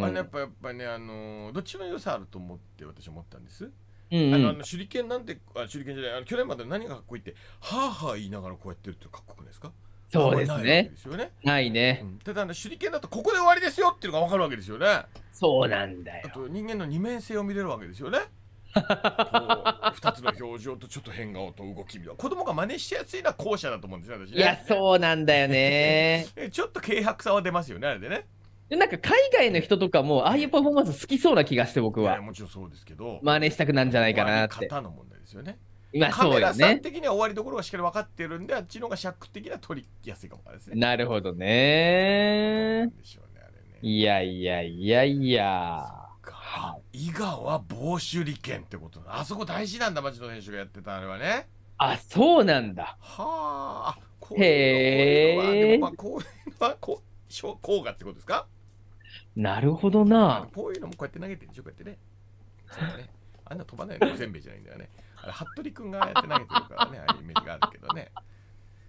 ん。あのやっぱやっぱね、あのどっちも良さあると思って私思ったんです。うんうん、あの手裏剣なんてあ手裏剣じゃないあの去年まで何がかっこいいってはあはあ言いながらこうやってるってかっこよくないですかそうですね。ないね。うん、ただ、ね、手裏剣だとここで終わりですよっていうのがわかるわけですよね。そうなんだよ。あと人間の二面性を見れるわけですよね。二つの表情とちょっと変顔と動きみたいな子供が真似しやすいのは後者だと思うんですよ私、ね、いやそうなんだよね ちょっと軽薄さは出ますよねあれでねなんか海外の人とかもああいうパフォーマンス好きそうな気がして僕はもちろんそうですけど真似したくなんじゃないかなって型の問題ですよねまあ、カメラさん的には終わりどころがしっかり分かってるんで、あっちの方が尺的には取りやすいかもですね。なるほどね。でね、ね。いやいやいやいや。はい、伊賀は防手利権ってことあそこ大事なんだ町の編集がやってたあれはねあそうなんだはあこへえまあこういうのはこう効果ってことですかなるほどなこういうのもこうやって投げてるでしょこうやってねそうねあんな飛ばないのせんべいじゃないんだよねあれ服部君がやって投げてるからねああいうイメージがあるけどね。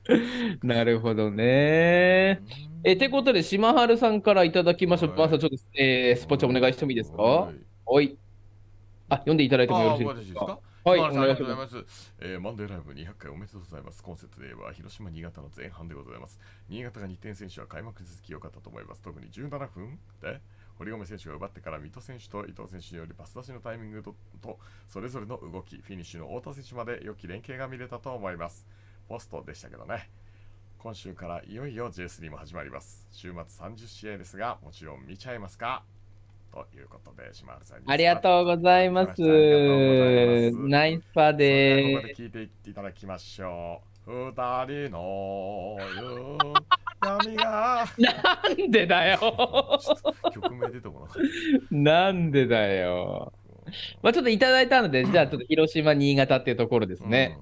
なるほどね。えってことで、島原さんからいただきましょう。まずちょっと、えー、スポチャお願いしてもいいですかはい。あ、読んでいただいてもよろしいですかはい、ありがとうございます。えー、マンデーライブ200回おめでとうございます。コンセプトでは広島、新潟の前半でございます。新潟が2点選手は開幕続き良かったと思います。特に17分で堀米選手が奪ってから水戸選手と伊藤選手によりパス出しのタイミングとそれぞれの動きフィニッシュの太田選手まで良き連携が見れたと思いますポストでしたけどね今週からいよいよ J3 も始まります週末30試合ですがもちろん見ちゃいますかということで島原さんありがとうございますナイスパーでここで聞いていただきましょう二人の波が。なんでだよ。曲名出てこなかった。なんでだよ。まあちょっといただいたので、じゃあちょっと広島、新潟っていうところですね。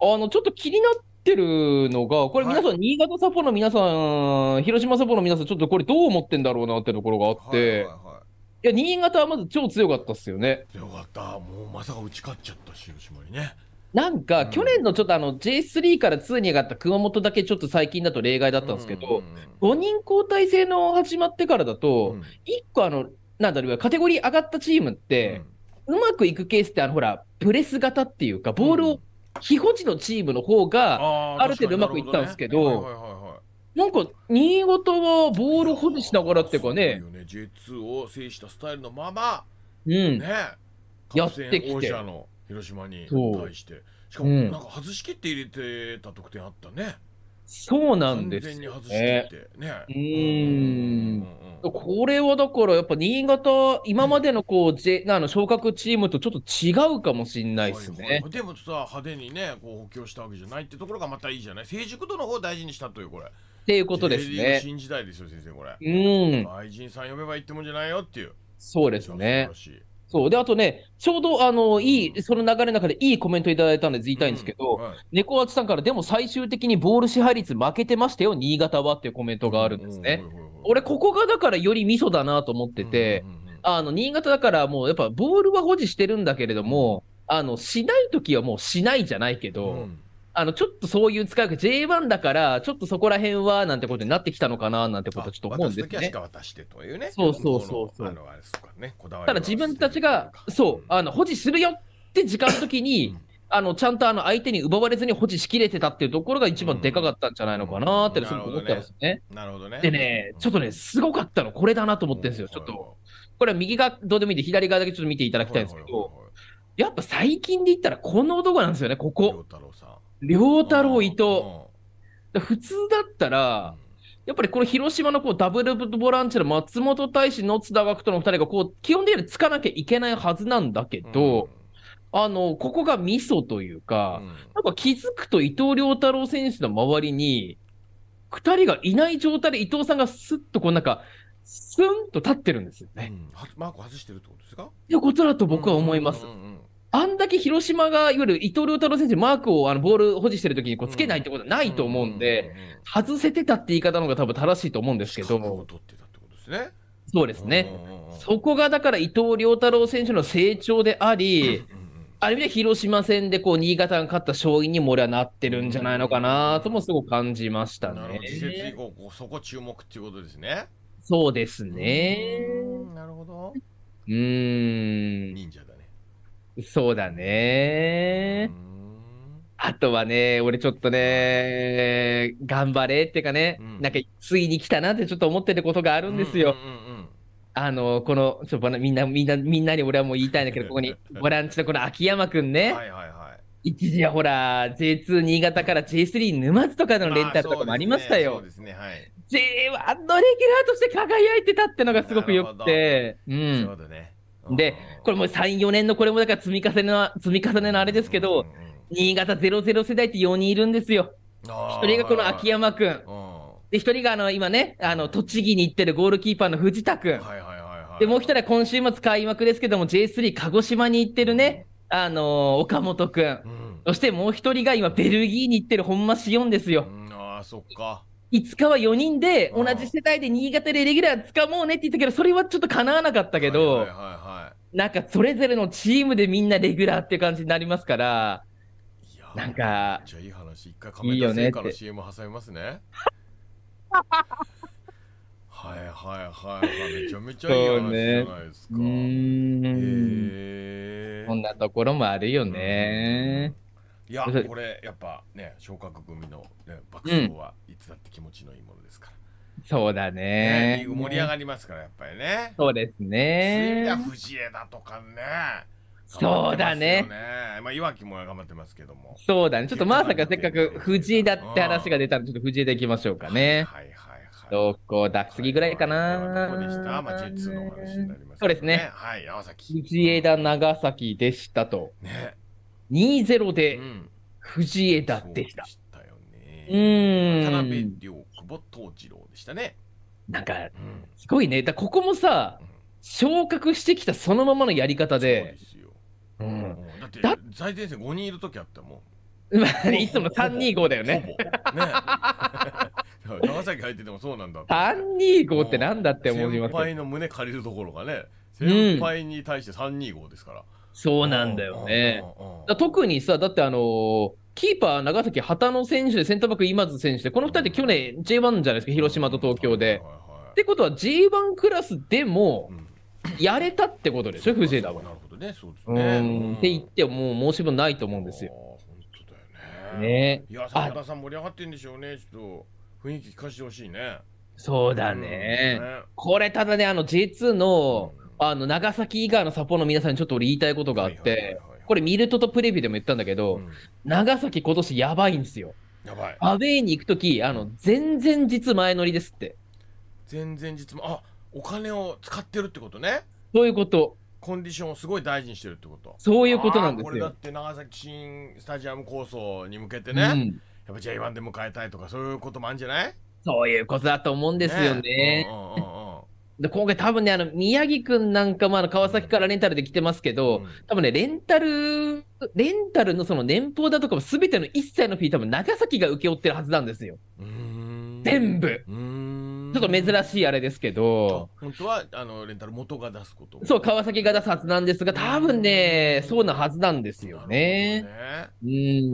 うん、あの、ちょっと気になってるのが、これ皆さん、はい、新潟サポの皆さん、広島サポの皆さん、ちょっとこれどう思ってんだろうなってところがあって、いや、新潟はまず超強かったっすよね。強かった。もうまさか打ち勝っちゃった広島にね。なんか、去年のちょっとあの J3 から2に上がった熊本だけちょっと最近だと例外だったんですけど、5人交代制の始まってからだと、1個あの、なんだろう、カテゴリー上がったチームって、うまくいくケースって、あの、ほら、プレス型っていうか、ボールを、非保持のチームの方が、ある程度うまくいったんですけど、なんか、新潟はボール保持しながらっていうかね。J2 を制したスタイルのまま、うん。ね。やってきて。広島に対してしかもなんか外し切って入れてた得点あったね、そうなんです、ね、完全に外してね。うん。これはだからやっぱ新潟、今までのこう、うん、あの昇格チームとちょっと違うかもしれないですね、はいはい。でもさ、派手にね、こう補強したわけじゃないってところがまたいいじゃない。成熟度の方を大事にしたという、これ。っていうことですね。新時代ですよ、先生、これ。うん。愛人さん呼べばいいってもんじゃないよっていう。そうですね。素晴らしい。そう。で、あとね、ちょうど、あの、いい、その流れの中でいいコメントいただいたんで言いたいんですけど、猫、うん、はい、さんから、でも最終的にボール支配率負けてましたよ、新潟はっていうコメントがあるんですね。俺、ここがだからよりミソだなと思ってて、あの、新潟だからもう、やっぱボールは保持してるんだけれども、あの、しないときはもうしないじゃないけど、うんあの、ちょっとそういう使い方、J1 だから、ちょっとそこら辺は、なんてことになってきたのかな、なんてことちょっと思うんですね。渡してというね。そうそうそうそう。ね、ただ自分たちが、そう、あの、保持するよって時間の時に、あの、ちゃんとあの、相手に奪われずに保持しきれてたっていうところが一番でかかったんじゃないのかなって、すごく思ったんですね。なるほどね。でね、ちょっとね、すごかったの、これだなと思ってるんですよ、ちょっと。これは右側どうでもいいんで、左側だけちょっと見ていただきたいんですけど、やっぱ最近で言ったらこの男なんですよね、ここ。両太郎、伊藤。普通だったら、やっぱりこの広島のこうダブルボランチの松本大使、野津田学との2人がこう基本的につかなきゃいけないはずなんだけど、あのここがミソというか、なんか気づくと伊藤良太郎選手の周りに、2人がいない状態で伊藤さんがすっとこうなんか、すんと立ってるんですよね。マーク外してるってことですかいうことだと僕は思います。うんうんうんあんだけ広島が、いわゆる伊藤龍太郎選手、マークをあのボール保持してるときにこうつけないってことはないと思うんで、外せてたって言い方の方が多分正しいと思うんですけど。そうですね。そこがだから伊藤龍太郎選手の成長であり、ある意味で広島戦でこう新潟が勝った勝因にも俺はなってるんじゃないのかなともすごく感じましたね。季節以降そこ注目っていうことですね。そうですね。なるほど。うん。忍者そうだね。あとはね、俺ちょっとね、頑張れっていうかね、うん、なんかついに来たなってちょっと思ってることがあるんですよ。あの、この、ちょっとみんな、みんな、みんなに俺はもう言いたいんだけど、ここに、ボランチのこの秋山君ね。はいはいはい。一時はほら、J2 新潟から J3 沼津とかのレンタルとかもありましたよ。そうですね、はい。J1 のレギュラーとして輝いてたってのがすごくよくて。うん。そうだね。で、これもう3、4年のこれもだから積み重ねの、積み重ねのあれですけど、うん新潟00世代って4人いるんですよ。1人がこの秋山君、で、1人があの、今ね、あの、栃木に行ってるゴールキーパーの藤田君。はいはいはいはい、で、もう1人は今週末開幕ですけども、J3 鹿児島に行ってるね、あのー、岡本君、うん、そしてもう1人が今ベルギーに行ってる本間紫音ですよ。うん、あそっか。いつかは4人で同じ世代で新潟でレギュラー使もうねって言ったけど、それはちょっとかなわなかったけど、はなんかそれぞれのチームでみんなレギュラーって感じになりますから、なんか、めっちゃいい話、一回カメラ製菓の CM 挟みますね。はいはいはいはい、めちゃめちゃいい話じゃないですか。こんなところもあるよね。いや、これやっぱね、昇格組の、ね、爆笑はいつだって気持ちのいいものですから。そうだねリーグ盛り上がりますから、やっぱりね。そうですね。そう藤枝とかね。そうだね。まあ、いわきも頑張ってますけども。そうだね。ちょっとまさかせっかく藤枝って話が出たら、ちょっと藤枝いきましょうかね。はいはいはい。どこだ次ぐらいかな。そうですね。はい、山崎。藤枝長崎でしたと。ね。2-0で藤枝でした。うん。田辺亮久保藤次郎でしたね。なんか、すごいね。だここもさ、昇格してきたそのままのやり方で。うん、だって財前線5人いる時あったもん。いつも325だよね。長崎入っててもそうなんだ325ってなんだって思います先輩の胸借りるところがね先輩に対して325ですから、そうなんだよね特にさだってあのキーパー、長崎、畑野選手で、センターバック、今津選手で、この2人って去年 J1 じゃないですか、広島と東京で。いってことは J1 クラスでも、やれたってことでしょ、藤枝は。なるほどね、そうですね。うんって言っても、う申し分ないと思うんですよ。本当だよね。ねいや、坂田さん盛り上がってるんでしょうね、ちょっと雰囲気聞かせてほしいね。そうだね。うん、ねこれ、ただね、あの J2 の、あの長崎以外のサポの皆さんにちょっと俺言いたいことがあって。はいはいはいこれミルトとプレビューでも言ったんだけど、うん、長崎今年やばいんですよ。やばい。アウェイに行くとき、あの、全然実前乗りですって。全然実も、あ、お金を使ってるってことね。そういうこと。コンディションをすごい大事にしてるってこと。そういうことなんですよ。これだって長崎新スタジアム構想に向けてね、うん、やっぱ J1 で迎えたいとかそういうこともあるんじゃないそういうことだと思うんですよね。ねうんうんうんで今回多分ね、あの、宮城くんなんかもあの、川崎からレンタルで来てますけど、うん、多分ね、レンタル、レンタルのその年俸だとかも全ての一切のフィー多分長崎が請け負ってるはずなんですよ。全部。ちょっと珍しいあれですけど。本当は、あの、レンタル元が出すこと。そう、川崎が出すはずなんですが、多分ね、そうなはずなんですよね。ね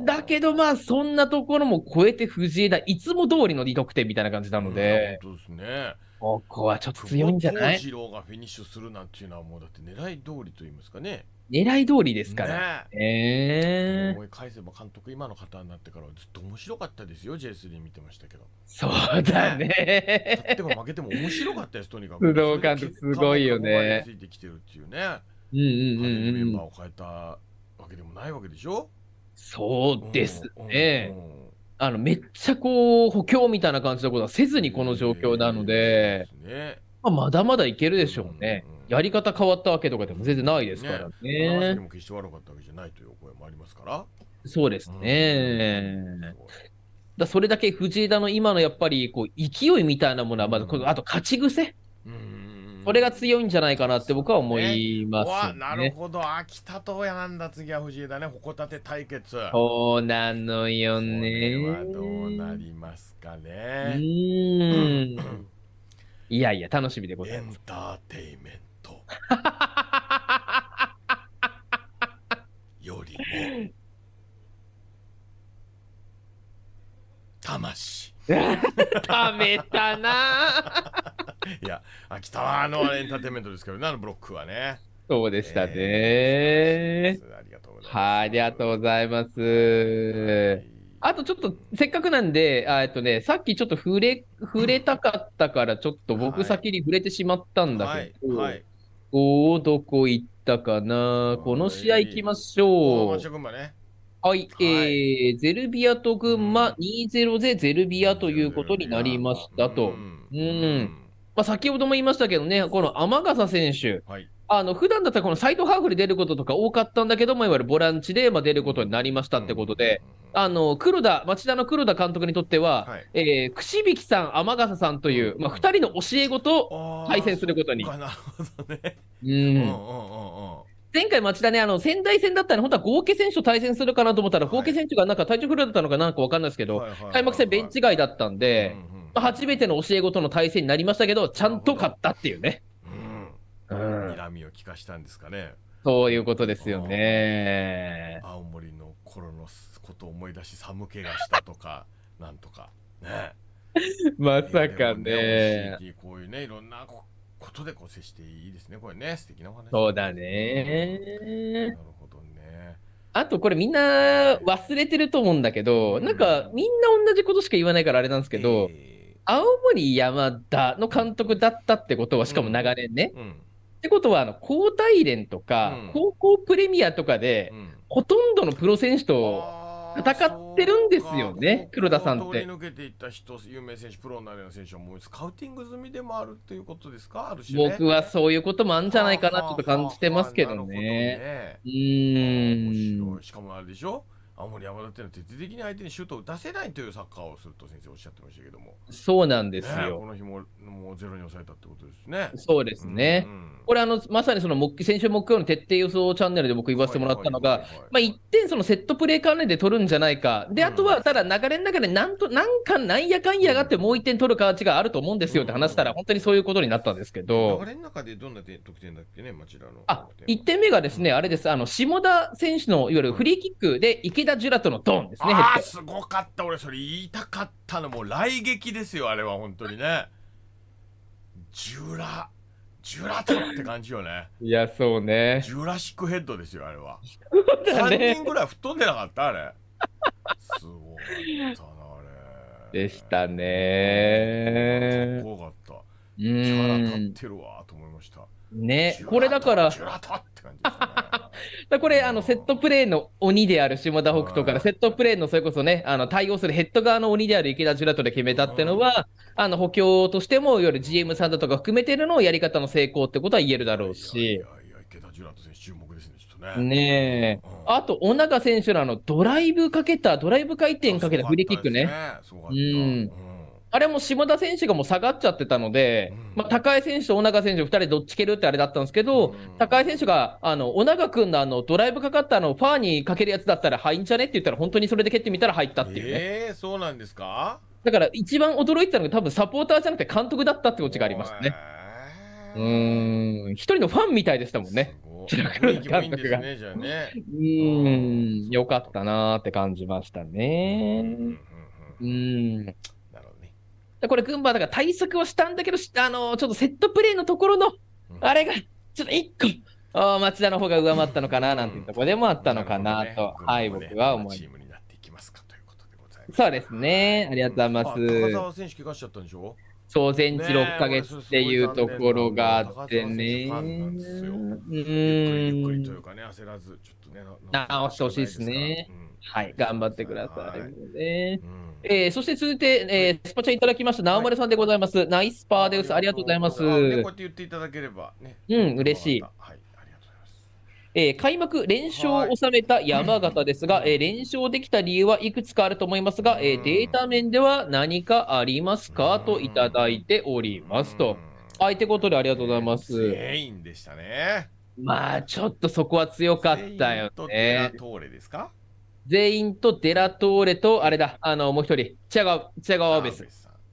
うん。だけど、まあ、そんなところも超えて藤枝、いつも通りの2得点みたいな感じなので。うん、本当ですね。ここはちょっと強いんじゃない久郎がフィニッシュするなんていうのはもうだって狙い通りと言いますかね。狙い通りですから。ね、ええー、思い返せば監督今の方になってからずっと面白かったですよ J3 見てましたけど。そうだね。でも負けても面白かったですとにかく。須藤監督すごいよね。ついてきてるっていうね。うんうんうん、うん、メンバーを変えたわけでもないわけでしょ。そうですね。うんうんうんあのめっちゃこう補強みたいな感じのことはせずにこの状況なので、でねまあ、まだまだいけるでしょうね、うんうんやり方変わったわけとかでも全然ないですからね。ねも決して悪かったわけじゃないという声もありますから。そうですね。うんだそれだけ藤枝の今のやっぱりこう勢いみたいなものはまず、あと勝ち癖、これが強いんじゃないかなって僕は思います、ね、なるほど秋田とやなんだ次は藤枝ねほこたて対決そうなのよねどうなりますかねんいやいや楽しみでございますエンターテイメントよりも 魂ため たな いや、秋田はあの エンターテインメントですけど、なのブロックはね。そうでしたね、えー、ありがとうございます。はい、ありがとうございます。あとちょっとせっかくなんで、えっとね、さっきちょっと触れ触れたかったから、ちょっと僕先に触れてしまったんだけど、はいはい、おどこ行ったかな、この試合行きましょう。ね、はい、えー、ゼルビアと群馬2-0でゼルビアということになりましたと。うん、うんまあ、先ほども言いましたけどね、この天笠選手、はい、あの普段だったらこのサイドハーフで出ることとか多かったんだけども、いわゆるボランチでまあ出ることになりましたってことで、あの黒田町田の黒田監督にとっては、はい、えー、串引さん、天笠さんという、まあ、2人の教え子と対戦することに。なるほどね、うん前回、町田ね、あの仙台戦だったの本当は合計選手と対戦するかなと思ったら、合計選手がなんか体調不良だったのかなんか分かんないですけど、開幕戦、ベンチ外だったんで、うんうん初めての教え子との対戦になりましたけど、ちゃんと勝ったっていうね。うん。睨みを聞かしたんですかね。そういうことですよね。青森の頃のことを思い出し、寒気がしたとか、なんとか。ね。まさかね。ねこういうね、いろんなことでこう接していいですね。これね、素敵なお話、そうだね。なるほどね。あとこれみんな忘れてると思うんだけど、なんかみんな同じことしか言わないからあれなんですけど、えー青森山田の監督だったってことは、しかも長年ね。うんうんってことは、あの高体連とか、高校プレミアとかで、ほとんどのプロ選手と戦ってるんですよね、黒田さんって。通り抜けていった人、有名選手、プロになるような選手は、もうスカウティング済みでもあるっていうことですか、僕はそういうこともあるんじゃないかな、ちょっと感じてますけどね。はははどねうん。しかもあれでしょう青森山田っていうのは徹底的に相手にシュートを打たせないというサッカーをすると先生おっしゃってましたけどもそうなんですよ、ね、この日ももうゼロに抑えたってことですねそうですね、うんうん、これあのまさにその先週木曜の徹底予想チャンネルで僕言わせてもらったのが、まあ、1点そのセットプレー関連で取るんじゃないかであとはただ流れの中でなんとなんかなんやかんやがってもう1点取る価値があると思うんですよって話したら本当にそういうことになったんですけど、流れの中でどんな点得点だっけね町田のあ1点目がですね、うん、あれですあの下田選手のいわゆるフリーキックで池田ジュラとのドンですね。ああ、すごかった。俺、それ言いたかったの。もう、来撃ですよ、あれは、本当にね。ジュラ、ジュラとって感じよね。いや、そうね。ジュラシックヘッドですよ、あれは。ね、3人ぐらい吹っ飛んでなかったあれ。すごかったな、あれ。でしたね。かっこかった。キャラ立ってるわと思いました。ね、これだから。ジュラタって感じでしたね。だこれあのセットプレーの鬼である下田北斗からセットプレーのそれこそねあの対応するヘッド側の鬼である池田ジュラトで決めたっていうのはあの補強としてもいわゆる GM さんだとか含めてるのをやり方の成功ってことは言えるだろうし。池田ジュラト選手注目ですね。ねえ、うん、あと、小中選手のあのドライブかけた、ドライブ回転かけたフリーキックね。ねうんあれも島田選手がもう下がっちゃってたので、うん、まあ、高井選手と小長選手、2人どっち蹴るってあれだったんですけど、うん、高井選手があの小長君のあのドライブかかったあのファーにかけるやつだったら入んじゃねって言ったら、本当にそれで蹴ってみたら入ったっていうね。えー、そうなんですかだから一番驚いたのが、多分サポーターじゃなくて監督だったってっちがありましたね。うん、一人のファンみたいでしたもんね。が。よかったなーって感じましたね。うんこれ、群馬だから対策をしたんだけど、あのちょっとセットプレーのところの、あれが、ちょっと1個、うん、町田の方が上回ったのかななんていうところでもあったのかなと、うんなね、はい、僕は思います。そうですね、ありがとうございます。高澤選手、怪我しちゃったんでしょそう、全治6か月っていうところがあってね。ねゆゆっくりというかね、焦らず、ちょっとね、直してほしいですね。はい、頑張ってください。ね。うんえー、そして続いて、えー、スパチャいただきました、直丸さんでございます。はい、ナイスパーです。ありがとうございます。こうやって言っていただければ、ね、うん、嬉しい。はい。えー、開幕連勝を収めた山形ですが、えー、連勝できた理由はいくつかあると思いますが、えー、データ面では何かありますかといただいておりますと。相手ことでありがとうございます。全員でしたね。まあ、ちょっとそこは強かったよね。通れですか全員とデラトーレと、あれだ、あの、もう一人、チアガチアガワーベス。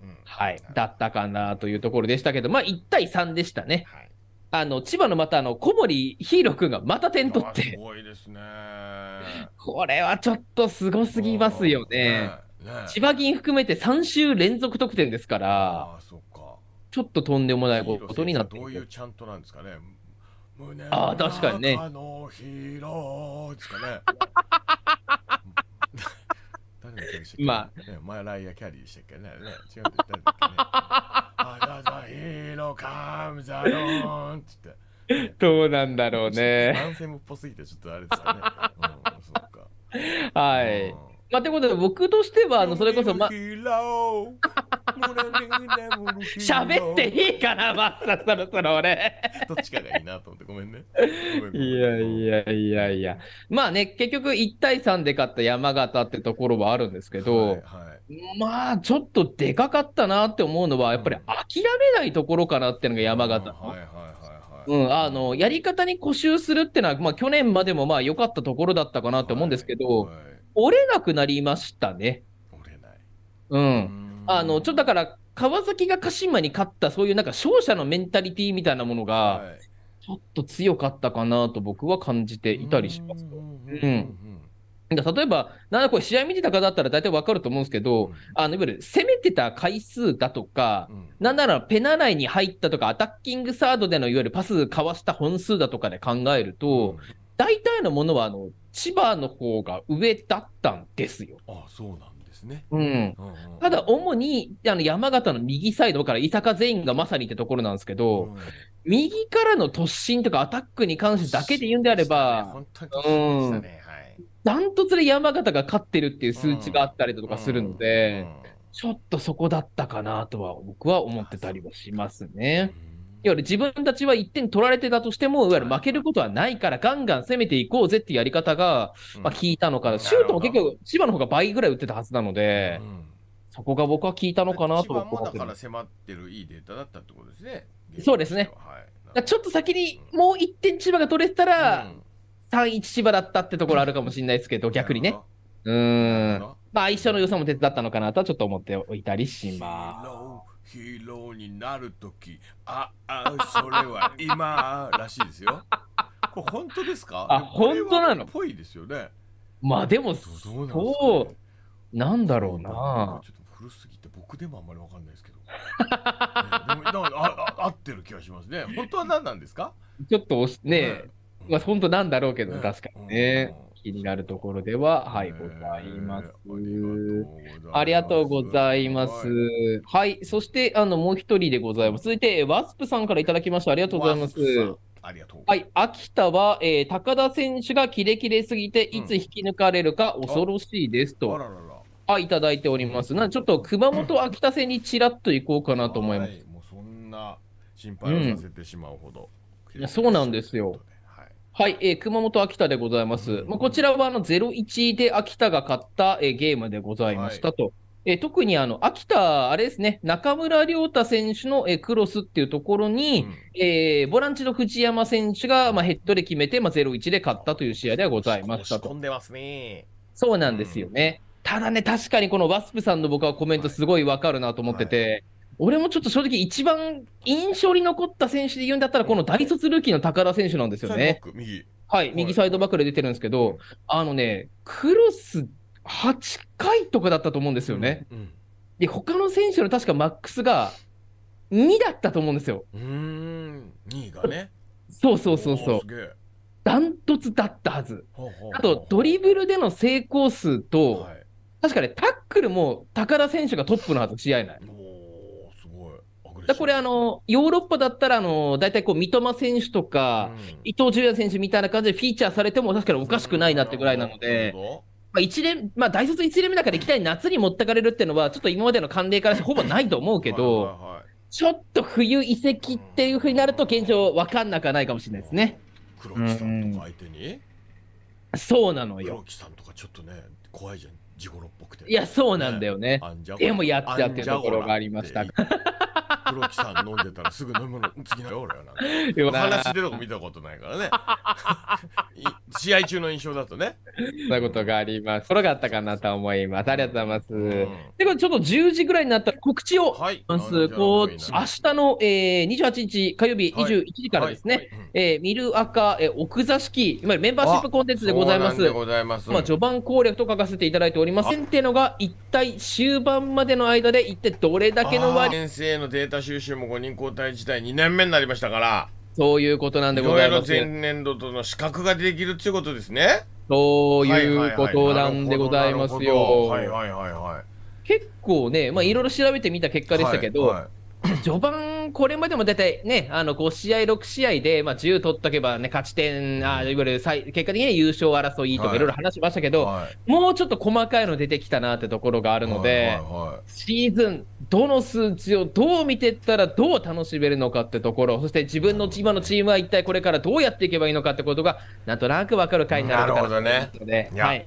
うん、はい、だったかなというところでしたけど、まあ、1対3でしたね。はい、あの千葉のまたあの小森ヒーロー君がまた点取って、すごいですね これはちょっとすごすぎますよね。ねね千葉銀含めて3週連続得点ですから、あそかちょっととんでもないことになってどういうちゃんとなんですかね、ああ、確かにね。あのつかね。まあ、ね、前ライア・キャリーしてっけね。違うっけね。あカムザロンって。どうなんだろうね。男性もっぽすぎてちょっとあれですかね。うん、そか。はい。うんまあ、ということで、僕としては、あの、それこそ、ま、喋っていいかな、まあ、そろそろ俺。どっちかがいいなと思って、ごめんね。いやいやいやいや。まあね、結局1対3で勝った山形ってところはあるんですけど、はいはい、まあ、ちょっとでかかったなって思うのは、やっぱり諦めないところかなっていうのが山形の。はいはいはい。うん、あのやり方に固執するっていうのは、まあ、去年までもまあ良かったところだったかなって思うんですけど、はいはい折れなくなりましたね。折れない。うん。あの、ちょっとだから、川崎が鹿島に勝った、そういうなんか勝者のメンタリティみたいなものが、ちょっと強かったかなと僕は感じていたりします。うんうん。例えば、なんだこれ試合見てた方だったら大体わかると思うんですけど、うん、あのいわゆる攻めてた回数だとか、うん、なんならペナ内に入ったとか、アタッキングサードでのいわゆるパスかわした本数だとかで考えると、うん、大体のものはあの千葉の方が上だったんですよ。ああそうなんですね、うん、うんうん、ただ、主にあの山形の右サイドから伊坂全員がまさにってところなんですけど、うん、右からの突進とかアタックに関してだけで言うんであれば、ダントツで山形が勝ってるっていう数値があったりとかするので、ちょっとそこだったかなとは僕は思ってたりもしますね。いわ自分たちは1点取られてたとしても、いわゆる負けることはないから、ガンガン攻めていこうぜっていうやり方が、まあ、効いたのか、うん、シュートも結構、千葉の方が倍ぐらい打ってたはずなので、うん、そこが僕は効いたのかなと思ってだから迫ってるいいデータだったってことですね。そうですね。はい、ちょっと先にもう1点千葉が取れたら、うん、3-1千葉だったってところあるかもしれないですけど、逆にね。うん。まあ、相性の良さも手伝ったのかなとはちょっと思っておいたりします。ヒーローになる時ああそれは今らしいですよ これ本当ですかあ本当なのぽいですよねまあでもそうなん、ね,、だろうなちょっと古すぎて僕でもあんまりわかんないですけど、ね、あ合ってる気がしますね本当は何なんですかちょっとね、ねまあ本当なんだろうけど、確かにね、うん気になるところでは、はい、ございます。ありがとうございます。はい、そして、あの、もう一人でございます。続いて、ワスプさんからいただきました。ありがとうございます。ありがとうはい、秋田は、えー、高田選手がキレキレすぎて、いつ引き抜かれるか恐ろしいですと。うん、あらららいただいております。なちょっと熊本秋田戦にちらっと行こうかなと思います。もうそんな心配をさせてしまうほど、うん、そうなんですよ。はい、えー、熊本、秋田でございます。まあ、こちらはあの0-1で秋田が勝った、えー、ゲームでございましたと。はいえ特にあの秋田、あれですね、中村亮太選手の、えクロスっていうところに、うん、えー、ボランチの藤山選手が、まあ、ヘッドで決めて、まあ、0-1で勝ったという試合ではございましたと。んでますね。そうなんですよね。うん、ただね、確かにこのワスプさんの僕はコメントすごいわかるなと思ってて、はいはい俺もちょっと正直、一番印象に残った選手で言うんだったら、この大卒ルーキーの高田選手なんですよね。右はい、右サイドバックで出てるんですけど、はい、あのね、クロス8回とかだったと思うんですよね。うんうん、で、他の選手の確かマックスが2だったと思うんですよ。うん、2がね。そうそうそうそう。ダントツだったはず。あと、ドリブルでの成功数と、はい、確かね、タックルも高田選手がトップのはず、試合内。だこれあの、ヨーロッパだったら、あの、大体こう、三笘選手とか、うん、伊東純也選手みたいな感じでフィーチャーされても、確かにおかしくないなってぐらいなので、まあ、1年、まあ、大卒1年目だ中でいきなり夏に持ってかれるっていうのは、ちょっと今までの慣例からほぼないと思うけど、ちょっと冬移籍っていうふうになると、現状、分かんなくはないかもしれないですね。黒木さんとか相手に、うん、そうなのよ。黒木さんとかちょっとね、怖いじゃん、地獄っぽくて。いや、そうなんだよね。ねでもやっちゃってるところがありました。黒木さん飲んでたらすぐ飲むの次の俺はなんか話でとか見たことないからね 試合中の印象だとねそいなことがありますそれがあったかなと思いますありがとうございます、うん、でこれちょっと10時ぐらいになったら告知をはい、こう明日の、えー、28日火曜日21時からですね、見る赤、えー、え奥座敷、いわゆるメンバーシップコンテンツでございます。ますまあ、序盤攻略と書かせていただいておりませんっていうのが一体終盤までの間で一体どれだけの割先生のデータ収集も5人交代自体2年目になりましたから、そういうことなんでございます。前年度との資格ができるっていうことですね。そういうことなんでございますよ。はいはいはいはい。結構ね、まあいろいろ調べてみた結果でしたけど、はいはい序盤、これまでも大体ね、あの5試合、6試合で、まあ、10取っとけば、ね、勝ち点、あいわゆる最結果的に優勝争いとかいろいろ話しましたけど、はいはい、もうちょっと細かいの出てきたなってところがあるので、はいはいはい、シーズンどの数値をどう見ていったらどう楽しめるのかってところ、そして自分の今のチームは一体これからどうやっていけばいいのかってことが、なんとなく分かる回になるかなと思いますので、ね、はい。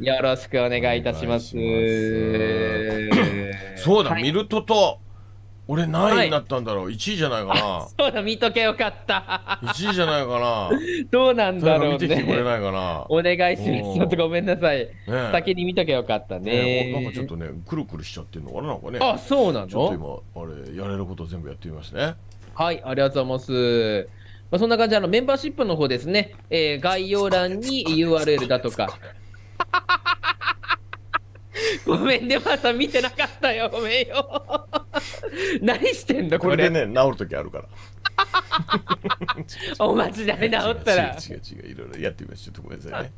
よろしくお願いいたします。ますそうだ、はい、ミルトと俺何位になったんだろう、はい、1位じゃないかなそうだ見とけよかった1位じゃないかなどうなんだろうね見てきてくれないかなお願いしますちょっとごめんなさい、ね、先に見とけよかったねねなんかちょっとねくるくるしちゃってるのかななんかねあそうなのちょっと今あれやれること全部やってみますねはいありがとうございますまあ、そんな感じであのメンバーシップの方ですね、えー、概要欄に URL だとか ごめんね、まさ見てなかったよ、ごめんよ。何してんだこれ。これでね、治るときあるから。お待ちだね、治ったら。違う違う、いろいろやってみましょう。ごめんなさいね。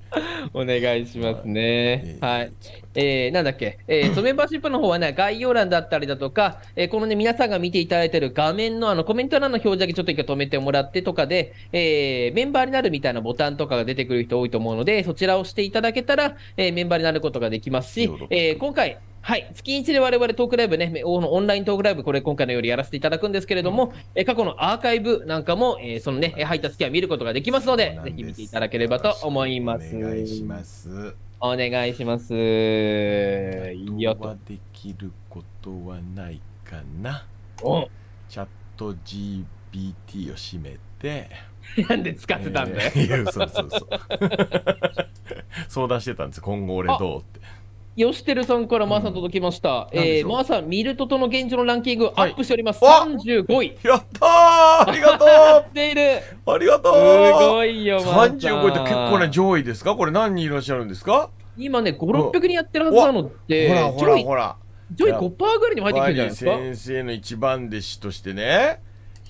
お願いしますね。はい。えー、なんだっけ、えー、ソ メンバーシップの方はね、概要欄だったりだとか、えー、このね、皆さんが見ていただいてる画面のあのコメント欄の表示だけちょっと一回止めてもらってとかで、えー、メンバーになるみたいなボタンとかが出てくる人多いと思うので、そちらをしていただけたら、えー、メンバーになることができますし、えー、今回、はい、月1で我々トークライブね、オンライントークライブ、これ今回のようにやらせていただくんですけれども、うん、過去のアーカイブなんかも、えー、そのね、入った月は見ることができますので、ぜひ見ていただければと思います。お願いします。お願いします。いいよと。できることはないかな。おチャット GPT を閉めて。なんで使ってたんだよ、えー、そうそうそう。相談してたんです今後俺どうって。吉輝さんからマーさん届きました。うん、えー、マーさん、ミルトとの現状のランキングアップしております。はい、35位。やったーありがとう ありがとうすごいよ、マーさん。35位って結構ね、上位ですかこれ何人いらっしゃるんですか今ね、5、600人やってるはずなので、ほらほらほら。上位5%ぐらいにも入ってきるんじゃないですか先生の一番弟子としてね。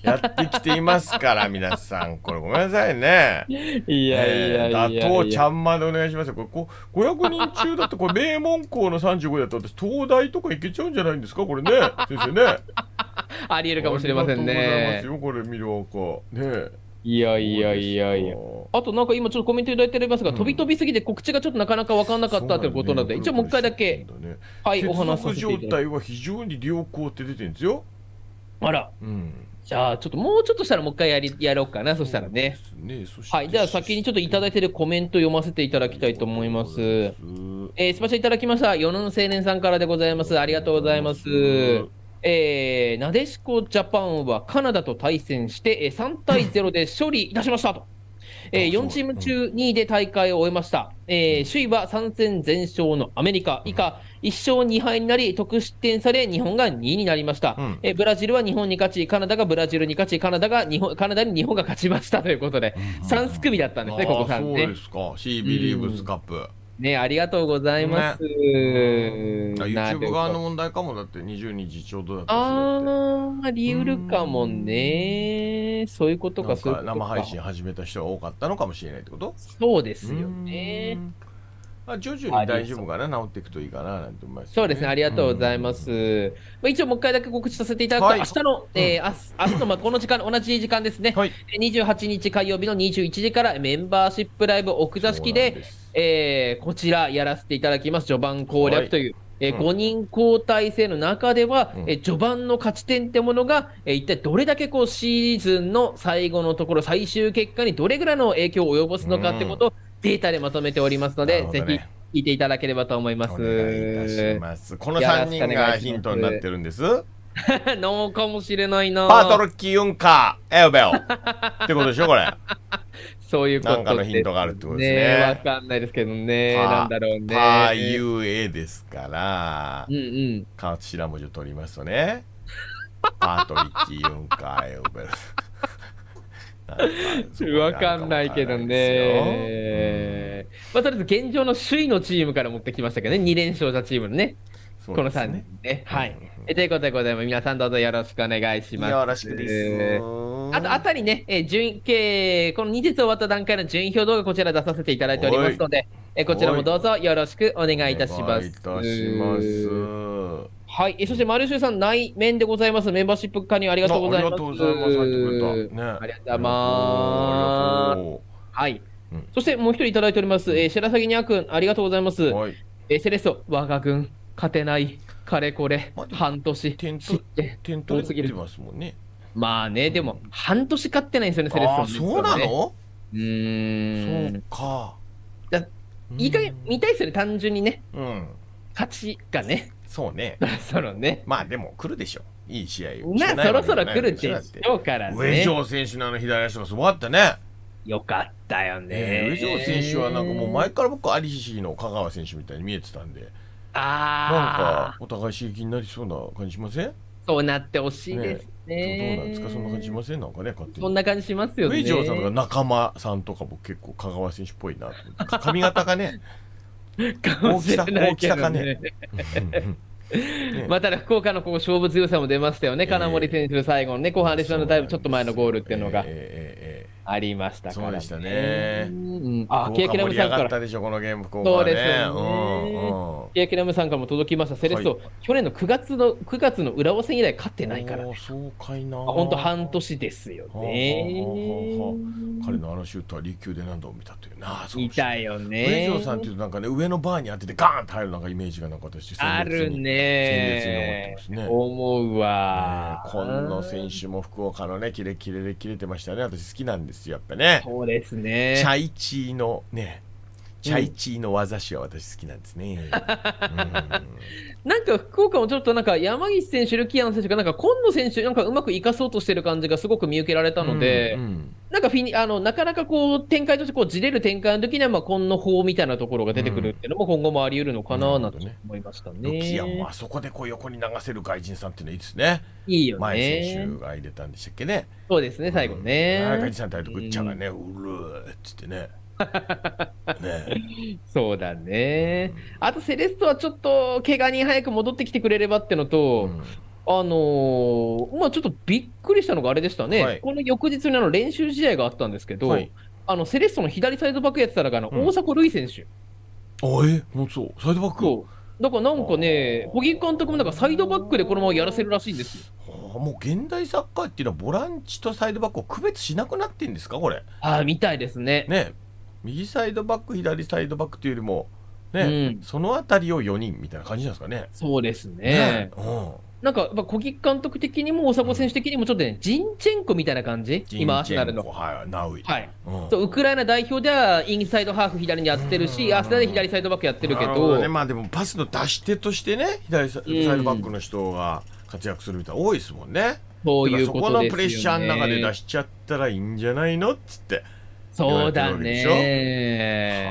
やってきていますから、皆さん。これごめんなさいね。いやいやいやいや。ちゃんまでお願いしますよ。これ500人中だって、これ名門校の35だった私、東大とか行けちゃうんじゃないんですかこれね。先生ね。あり得るかもしれませんね。ありがとうございますよ、これ、魅力。ねいやいやいやいや。あとなんか今ちょっとコメントいただいておりますが、うん、飛び飛びすぎて告知がちょっとなかなか分からなかった、ということなので、一応もう一回だけ、はい、お話しさせていただきます。状態は非常に良好って出てるんですよ。あら。うんじゃあ、ちょっともうちょっとしたらもう一回やりやろうかな、そしたらね。ねはい、じゃあ先にちょっといただいてるコメント読ませていただきたいと思います。えー、スパシャいただきました。世の青年さんからでございます。ありがとうございます。えー、なでしこジャパンはカナダと対戦して、3対0で勝利いたしましたと。えー、4チーム中2位で大会を終えました。えー、首位は3戦全勝のアメリカ、以下1勝2敗になり、得失点され、日本が2位になりました、えー、ブラジルは日本に勝ち、カナダがブラジルに勝ち、カナダが日本カナダに日本が勝ちましたということで、3すくみだったんですね、ここ3ね。そうですか、シービリーブスカップ。うんね、ありがとうございます。ね、YouTube 側の問題かもだって2 2時ちょうどだったああ、り得るかもね。そういうことか、そういうこと生配信始めた人が多かったのかもしれないってことそうですよね。まあ、徐々に大丈夫かな、治っていくといいかななんて思います、ね、そうですね、ありがとうございます。うん、まあ、一応、もう一回だけ告知させていただくと、はい、明日の、うん、えー、明日のまあこの時間、同じ時間ですね、はい、28日火曜日の21時からメンバーシップライブ奥座敷でえー、こちらやらせていただきます、序盤攻略という。はいえー、5人交代制の中では、うん、え序盤の勝ち点ってものが、え一体どれだけこうシーズンの最後のところ、最終結果にどれぐらいの影響を及ぼすのかってことをデータでまとめておりますので、ね、ぜひ聞いていただければと思います。お願いいたします。この3人がヒントになってるんです。の かもしれないな。パートルキユンカー、エウベオ。ってことでしょ、これ。そういうことのヒントがあるってことですね。わ、かんないですけどね。なんだろうね。ああいう絵ですから、うんうん。頭文字を取りますとね。パートリッキー・ユンカー・ウベル。わかんないけどね、うん、まあ、とりあえず現状の首位のチームから持ってきましたけどね、2連勝したチームのね、ねこの3人ね。はい、うんうん、ということでございます。皆さんどうぞよろしくお願いします。よろしくです。あと、あたりね、えー、順位、えこの2節終わった段階の順位表動画こちら出させていただいておりますので、えー、こちらもどうぞよろしくお願いいたします。いいたします。はい、そしてマルシュさん内面でございますメンバーシップ加入ありがとうございます。ありがとうございます。ありがとうございます。はい。うん、そしてもう一人いただいております、えー、白鷺にゃくんありがとうございます。はい、えー、セレッソ我が軍勝てないかれこれ、まあ、半年点取って点取ってますもんね。まあね、でも、半年勝ってないんですよね、セレッソン、ね。そうなのうん。そうか。だいい加減見たいですよね、単純にね。うん。勝ちがね。そうね。そろね。まあでも来るでしょ。いい試合を。まあそろそろ来るでしょうからね。上条選手のあの左足がすごかったね。よかったよね。上条選手はなんかもう前から僕、アリシの香川選手みたいに見えてたんで。ああ。なんかお互い刺激になりそうな感じしませんそうなってほしいですえどうなんですかそんな感じしませんなんかね勝手にそんな感じしますよね上さんとか仲間さんとかも結構香川選手っぽいな 髪型がね大きさ、大きさがねね、まあ、ただ福岡のここ勝負強さも出ましたよね、金森選手の最後のね、後半ョナのタイム、ちょっと前のゴールっていうのが。えーえーありましたから、ね、そうでしたね。うん、あ、キヤキラムさんから。たでしょこのゲームそうですね。キヤキラムさんからも届きました。セレッソ、はい、去年の9月の9月の浦和戦以来勝ってないから、ね。そうかいな。本当半年ですよね彼のあのシュートは琉球で何度も見たというな。見たよね。上条さんっていうとなんかね上のバーに当ててガーンと入るなんかイメージがなんか私あるね。鮮烈に思ってますね。思うわ。ね、この選手も福岡のねキレキレで切れてましたね。私好きなんです。ですよやっぱねそうですねチャイチーのねチャイチーの技師は私好きなんですね、うん なんか福岡もちょっとなんか山岸選手、ルキアン選手がなんか今野選手、なんかうまく生かそうとしてる感じがすごく見受けられたので、うんうん、なんかフィニあのなかなかこう展開としてこうじれる展開の時には、まあ、今野法みたいなところが出てくるっていうのも今後もあり得るのかななんて思いましたね。ねルキアンもあそこでこう横に流せる外人さんっていうのいいですね。いいよね。前選手が入れたんでしたっけね。そうですね、最後ね。うん、外人さんってああいうとこっちゃうかね、うるーっつってね。ね、そうだね、あとセレストはちょっと怪我に早く戻ってきてくれればってのと、うんあのー、まあ、ちょっとびっくりしたのがあれでしたね、はい、この翌日にあの練習試合があったんですけど、はい、あのセレッソの左サイドバックやってたら、あの大迫塁選手。うん、あえもうそう、サイドバックだからなんかね、小木監督もなんかサイドバックでこのままやらせるらしいんですよ。もう現代サッカーっていうのは、ボランチとサイドバックを区別しなくなってんですか、これ。あみたいですね。ね右サイドバック左サイドバックというよりもね、うん、その辺りを4人みたいな感じなんですかね。そうですね、ねうん、なんか、小木監督的にも、大迫選手的にも、ちょっとね、ジンチェンコみたいな感じ、今、アーセナルの。はい、ナウイ、はいうん、そう。ウクライナ代表では、インサイドハーフ左にやってるし、アーセナルで左サイドバックやってるけど。ね、まあでも、パスの出し手としてね、左サイドバックの人が活躍するみたいな、多いですもんね。そういうこと、ね、そこのプレッシャーの中で出しちゃったらいいんじゃないのっつって。そうだね。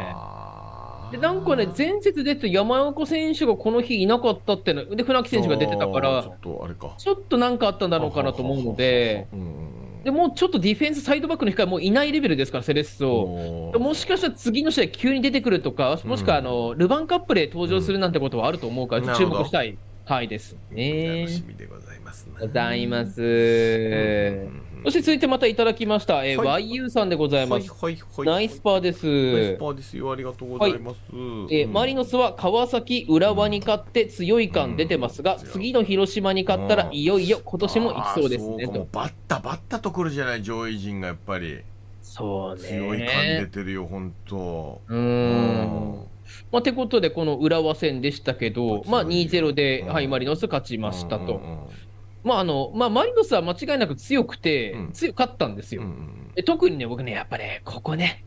でなんかね、前節出て山岡選手がこの日いなかったってので、船木選手が出てたから、ちょっとあれかちょっとなんかあったんだろうかなと思うので、でもちょっとディフェンス、サイドバックの控え、もういないレベルですから、セレッソ、もしかしたら次の試合、急に出てくるとか、もしくはあの、うん、ルヴァンカップで登場するなんてことはあると思うから、注目したい、はいですね。楽しみでございます、ね、ございます。そして続いてまたいただきました、えーはい、YU さんでございます。はいはい、ナイスパーです。ナイスパーですよ。ありがとうございます。えー、うん、マリノスは川崎、浦和に勝って強い感出てますが、うん、次の広島に勝ったらいよいよ今年もいきそうですね。とバッタバッタとくるじゃない、上位陣がやっぱり。そうね。強い感出てるよ、本当。うん。まあ、てことで、この浦和戦でしたけど、まあ、2-0で、はい、マリノス勝ちましたと。まああのまあ、マリノスは間違いなく強くて、うん、強かったんですよ、うん、うん、特にね、僕ね、やっぱね、ここね、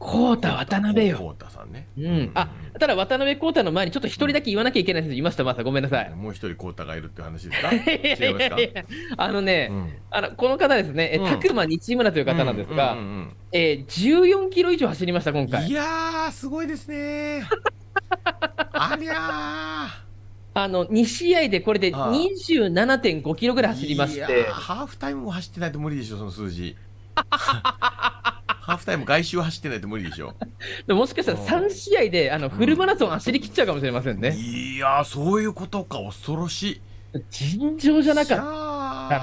浩太渡辺よ。さんね。うん。あ、ただ渡辺浩太の前にちょっと一人だけ言わなきゃいけない人いました、まさごめんなさい。もう一人浩太がいるって話ですか 違いますかあのね、うん、あの、この方ですね、え、たくま日村という方なんですが、えー、14キロ以上走りました、今回。いやー、すごいですね ありゃー。あの2試合でこれで27.5キロぐらい走りましてハーフタイムも走ってないと無理でしょ、その数字。ハーフタイム外周走ってないと無理でしょ。でもしかしたら3試合であのフルマラソン走りきっちゃうかもしれませんね。うん、いやそういうことか、恐ろしい。尋常じゃなかった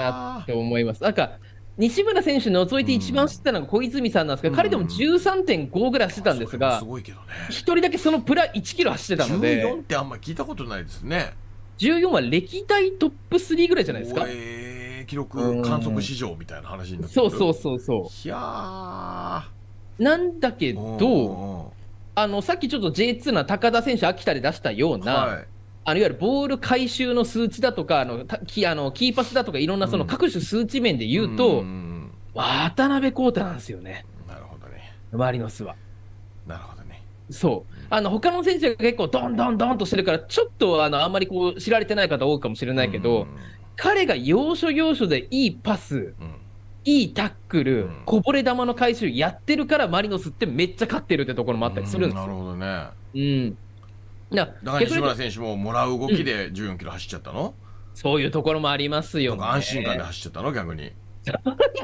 なって思います。なんか西村選手除いて一番知ったのが小泉さんなんですけど、うん、彼でも13.5ぐらいしてたんですが、すごいけどね、1人だけそのプラ1キロ走ってたので、14ってあんま聞いたことないですね。14は歴代トップ3ぐらいじゃないですか。えー、記録観測史上みたいな話になってそうそうそうそう。いやなんだけど、あのさっきちょっと J2 な高田選手、秋田で出したような、はいあのいわゆるボール回収の数値だとか、あのキあのキーパスだとか、いろんなその各種数値面で言うと、うん、渡辺康太なんですよね、なるほどねマリノスは。なるほどね。そう、あの他の選手が結構、どんどんどんとしてるから、ちょっとあのあんまりこう知られてない方、多いかもしれないけど、うん、彼が要所要所でいいパス、うん、いいタックル、うん、こぼれ球の回収やってるから、マリノスってめっちゃ勝ってるってところもあったりするんですよ。なるほどねうんだから西村選手ももらう動きで14キロ走っちゃったの、うん、そういうところもありますよ、ね、安心感で走っちゃったの逆に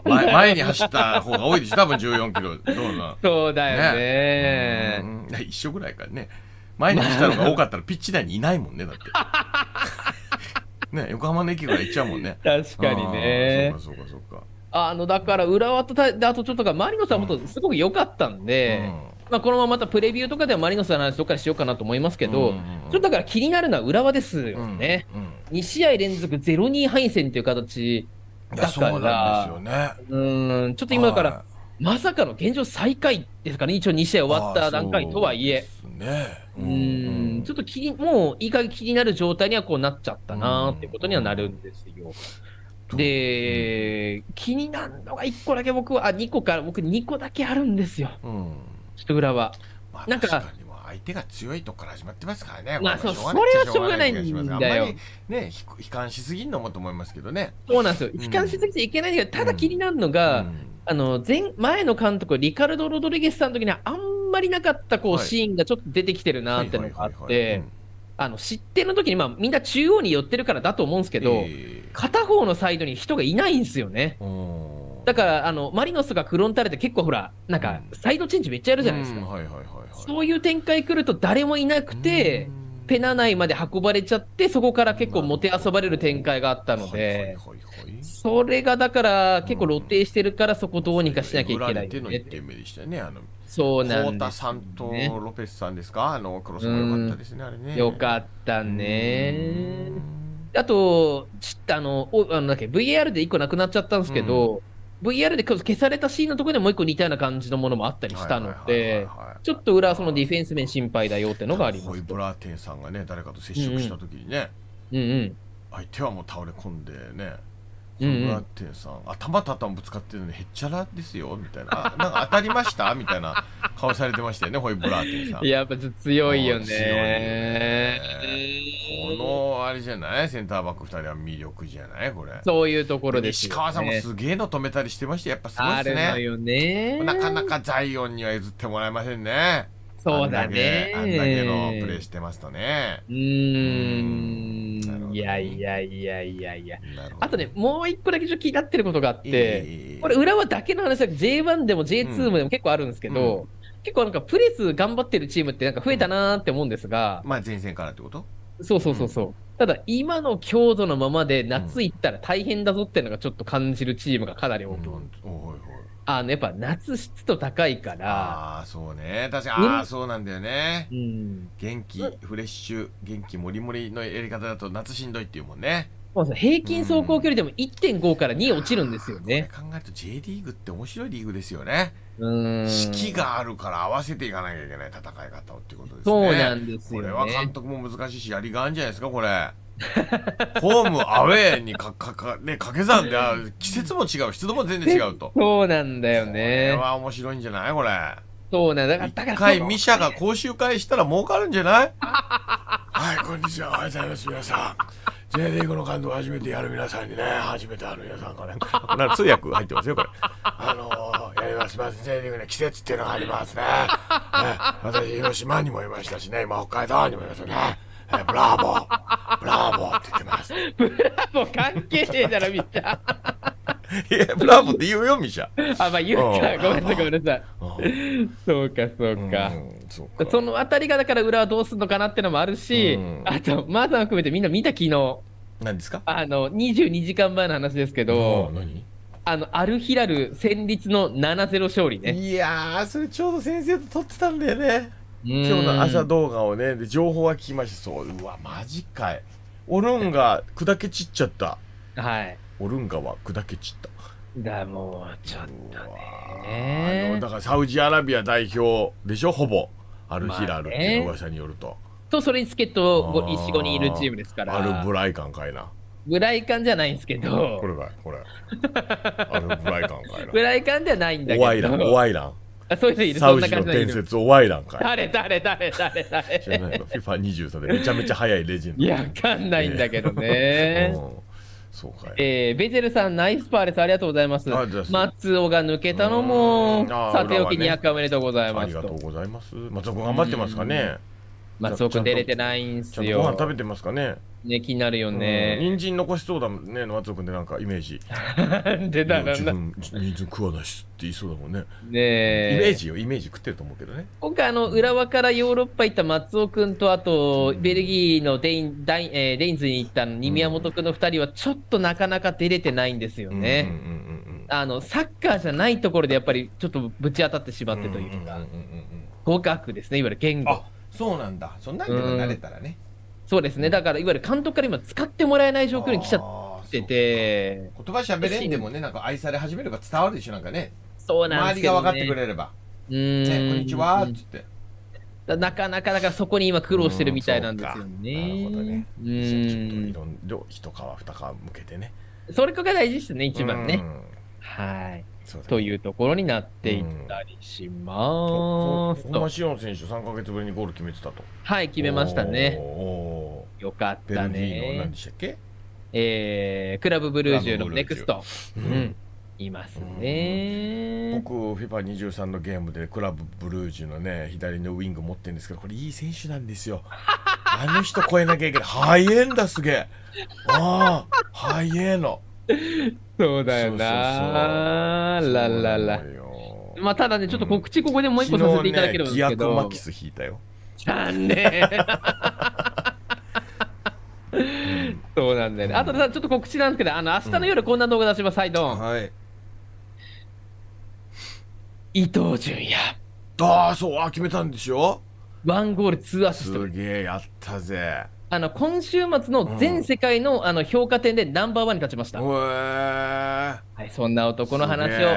前前に走った方が多いでしょ多分14キロどうなそうだよねね一緒ぐらいかね前に走ったのが多かったらピッチ内にいないもんねだって ね横浜の駅ぐら行っちゃうもんね確かにねそうかそうかそうかあのだから浦和とあとちょっとかマリノさんもとすごく良かったんで、うんうんまあ、このまままたプレビューとかではマリノスの話どっかにしようかなと思いますけど、うんうんうん、ちょっとだから気になるのは浦和ですよね、うんうん、2試合連続0-2敗戦という形だから、ね、うんちょっと今だから、はい、まさかの現状最下位ですからね、一応2試合終わった段階とはいえ、ね、うん、ちょっと気にもういい加減気になる状態にはこうなっちゃったなっていうことにはなるんですよ。で、気になるのが1個だけ僕は、あ、2個から、僕2個だけあるんですよ。うん人裏は。なんか相手が強いとこから始まってますからね。まあ、そう、それはしょうがないんだよ。ね、悲観しすぎんのもと思いますけどね。そうなんですよ。悲観しすぎちゃいけないんだけど、ただ気になるのが、うん、あの、前、前の監督、リカルド・ロドリゲスさんの時には、あんまりなかった、こう、はい、シーンがちょっと出てきてるなってのがあって、あの、失点の時に、まあ、みんな中央に寄ってるからだと思うんですけど、えー、片方のサイドに人がいないんですよね。うんだから、あの、マリノスがフロンターレで結構ほら、なんか、サイドチェンジめっちゃやるじゃないですか。そういう展開来ると誰もいなくて、ペナ内まで運ばれちゃって、そこから結構もてあそばれる展開があったので、それがだから結構露呈してるから、そこどうにかしなきゃいけない、ねうん、そうなんです、ね、さんとロペスさんですか、あのクロスもよかったですね、うん、あれね。よかったね。あと、ちっあの、おあのだっけ VAR で1個なくなっちゃったんですけど、うん VR で消されたシーンのところでもう一個似たような感じのものもあったりしたので、ちょっと裏そのディフェンス面心配だよってのがあります。ホイブラーテンさんがね、誰かと接触したときにね、うんうん、相手はもう倒れ込んでね、もらテンさ、うんうん、頭たたんぶつかってるのにへっちゃらですよみたいななんか当たりました みたいな顔されてましたよねホイブラーテンさんやっぱ強いよね強いねこのあれじゃないセンターバック2人は魅力じゃないこれそういうところでね、石川さんもすげえの止めたりしてましてやっぱすごいですねあよねなかなかザイオンには譲ってもらえませんねそうだねあんだけのプレーしてますとねうんいやいやいやいやいや。あとね、もう一個だけちょっと気になってることがあって、これ浦和だけの話だけど、J1 でも J2 もでも結構あるんですけど、結構なんかプレス頑張ってるチームってなんか増えたなーって思うんですが。まあ前線からってことそうそうそうそう。ただ、今の強度のままで夏行ったら大変だぞっていうのがちょっと感じるチームがかなり多く。あのやっぱ夏湿度高いからああそうね確かああそうなんだよね、うん、元気フレッシュ元気もりもりのやり方だと夏しんどいっていうもんねそうそう平均走行距離でも1.5から2落ちるんですよね、うん、考えると J リーグって面白いリーグですよねうん四季があるから合わせていかなきゃいけない戦い方っていうことですねそうなんですよ、ね、これは監督も難しいしやりがあるんじゃないですかこれ ホームアウェーにかかか、ね、掛け算で季節も違う湿度も全然違うとそうなんだよねこれは面白いんじゃないこれそうなんだから一回ミシャが講習会したら儲かるんじゃない はいこんにちはおはようございます皆さん J リーグの監督初めてやる皆さんにね、初めてある皆さんがね、これ通訳入ってますよ、これ。あのー、やります、まず J リーグね、季節っていうのがありますね。ね私、広島にもいましたしね、今北海道にもいますね。えー、ブラボー、ブラボーって言ってます。ブラボー関係ねえだろ、みんな。いや、ブラボーって言うよ、ミシャ。あ、まあ言うか、ごめんなさい、ごめんなさい。そうか、そうか。そうそのあたりが、だから裏はどうするのかなってのもあるし、あと、マーさん含めてみんな見た昨日。何ですかあの、22時間前の話ですけど。何あの、アルヒラル戦慄の7-0勝利ね。いやー、それちょうど先生と取ってたんだよね。今日の朝動画をねで情報は聞きましたそううわマジかいオルンガ砕け散っちゃったはいオルンガは砕け散っただもうちょっとねあのだからサウジアラビア代表でしょほぼアルヒラルっていう噂によると、まあね、とそれに助っ一四五人いるチームですからアルブライカンかいなブライカンじゃないんですけどこれかこれアルブライカンかいな ブライカンではないんだけどオワイランオワイランあそういう人いるサウジの伝説おわいラんか誰誰誰誰誰知らないの FIFA23 でめちゃめちゃ速いレジェンドいやわかんないんだけどね、うん、そうかいえー、ベゼルさんナイスパーレスありがとうございます松尾が抜けたのも、さておき200回おめでとうございます、ありがとうございます松尾君頑張ってますかね、うん松尾くん出れてないんすよ。ご飯食べてますかねね、気になるよね。人参残しそうだもんね、松尾君でなんかイメージ。出たらな。自分、人参食わないしって言いそうだもんね。ねイメージよ、イメージ食ってると思うけどね。今回、あの、浦和からヨーロッパ行った松尾君と、あと、ベルギーのデイン、ダイえー、レインズに行ったの、宮本君の二人は、ちょっとなかなか出れてないんですよね。あの、サッカーじゃないところで、やっぱり、ちょっとぶち当たってしまってというか、合格ですね、いわゆる言語。そうなんだそんなんでも慣れたらね、そうですねだからいわゆる監督から今使ってもらえない状況に来ちゃってて言葉しゃべれんでもねなんか愛され始めれば伝わるでしょなんかねそうなんです、ね、周りが分かってくれれば「うんね、こんにちは」っつって。なかなかだからそこに今苦労してるみたいなんですよね。うん、なるほどね。うん。ちょっといんな一皮二皮向けてね。それこが大事ですね一番ね。はい。というところになっていったりしますと。マシオン選手、3か月ぶりにゴール決めてたと。はい、決めましたね。よかったね。何でしたっけえー、クラブブルージュのネクスト。うん、いますね。僕、FIFA23 のゲームでクラブブルージュのね、左のウイング持ってるんですけど、これいい選手なんですよ。あの人超えなきゃいけない。イエンだ、すげえ。ああ、エンの。そうだよなラララまあただねちょっと告知ここでもう一個させていただければですけど、ね、マキス引いたよ残念そうなんだよね、あとさちょっと告知なんですけどあの明日の夜こんな動画出します、はいん、はい、伊藤純也ああそうあ決めたんでしょワンゴールツアスすげえやったぜあの今週末の全世界のうん、あの評価点でナンバーワンに立ちました、はい、そんな男の話を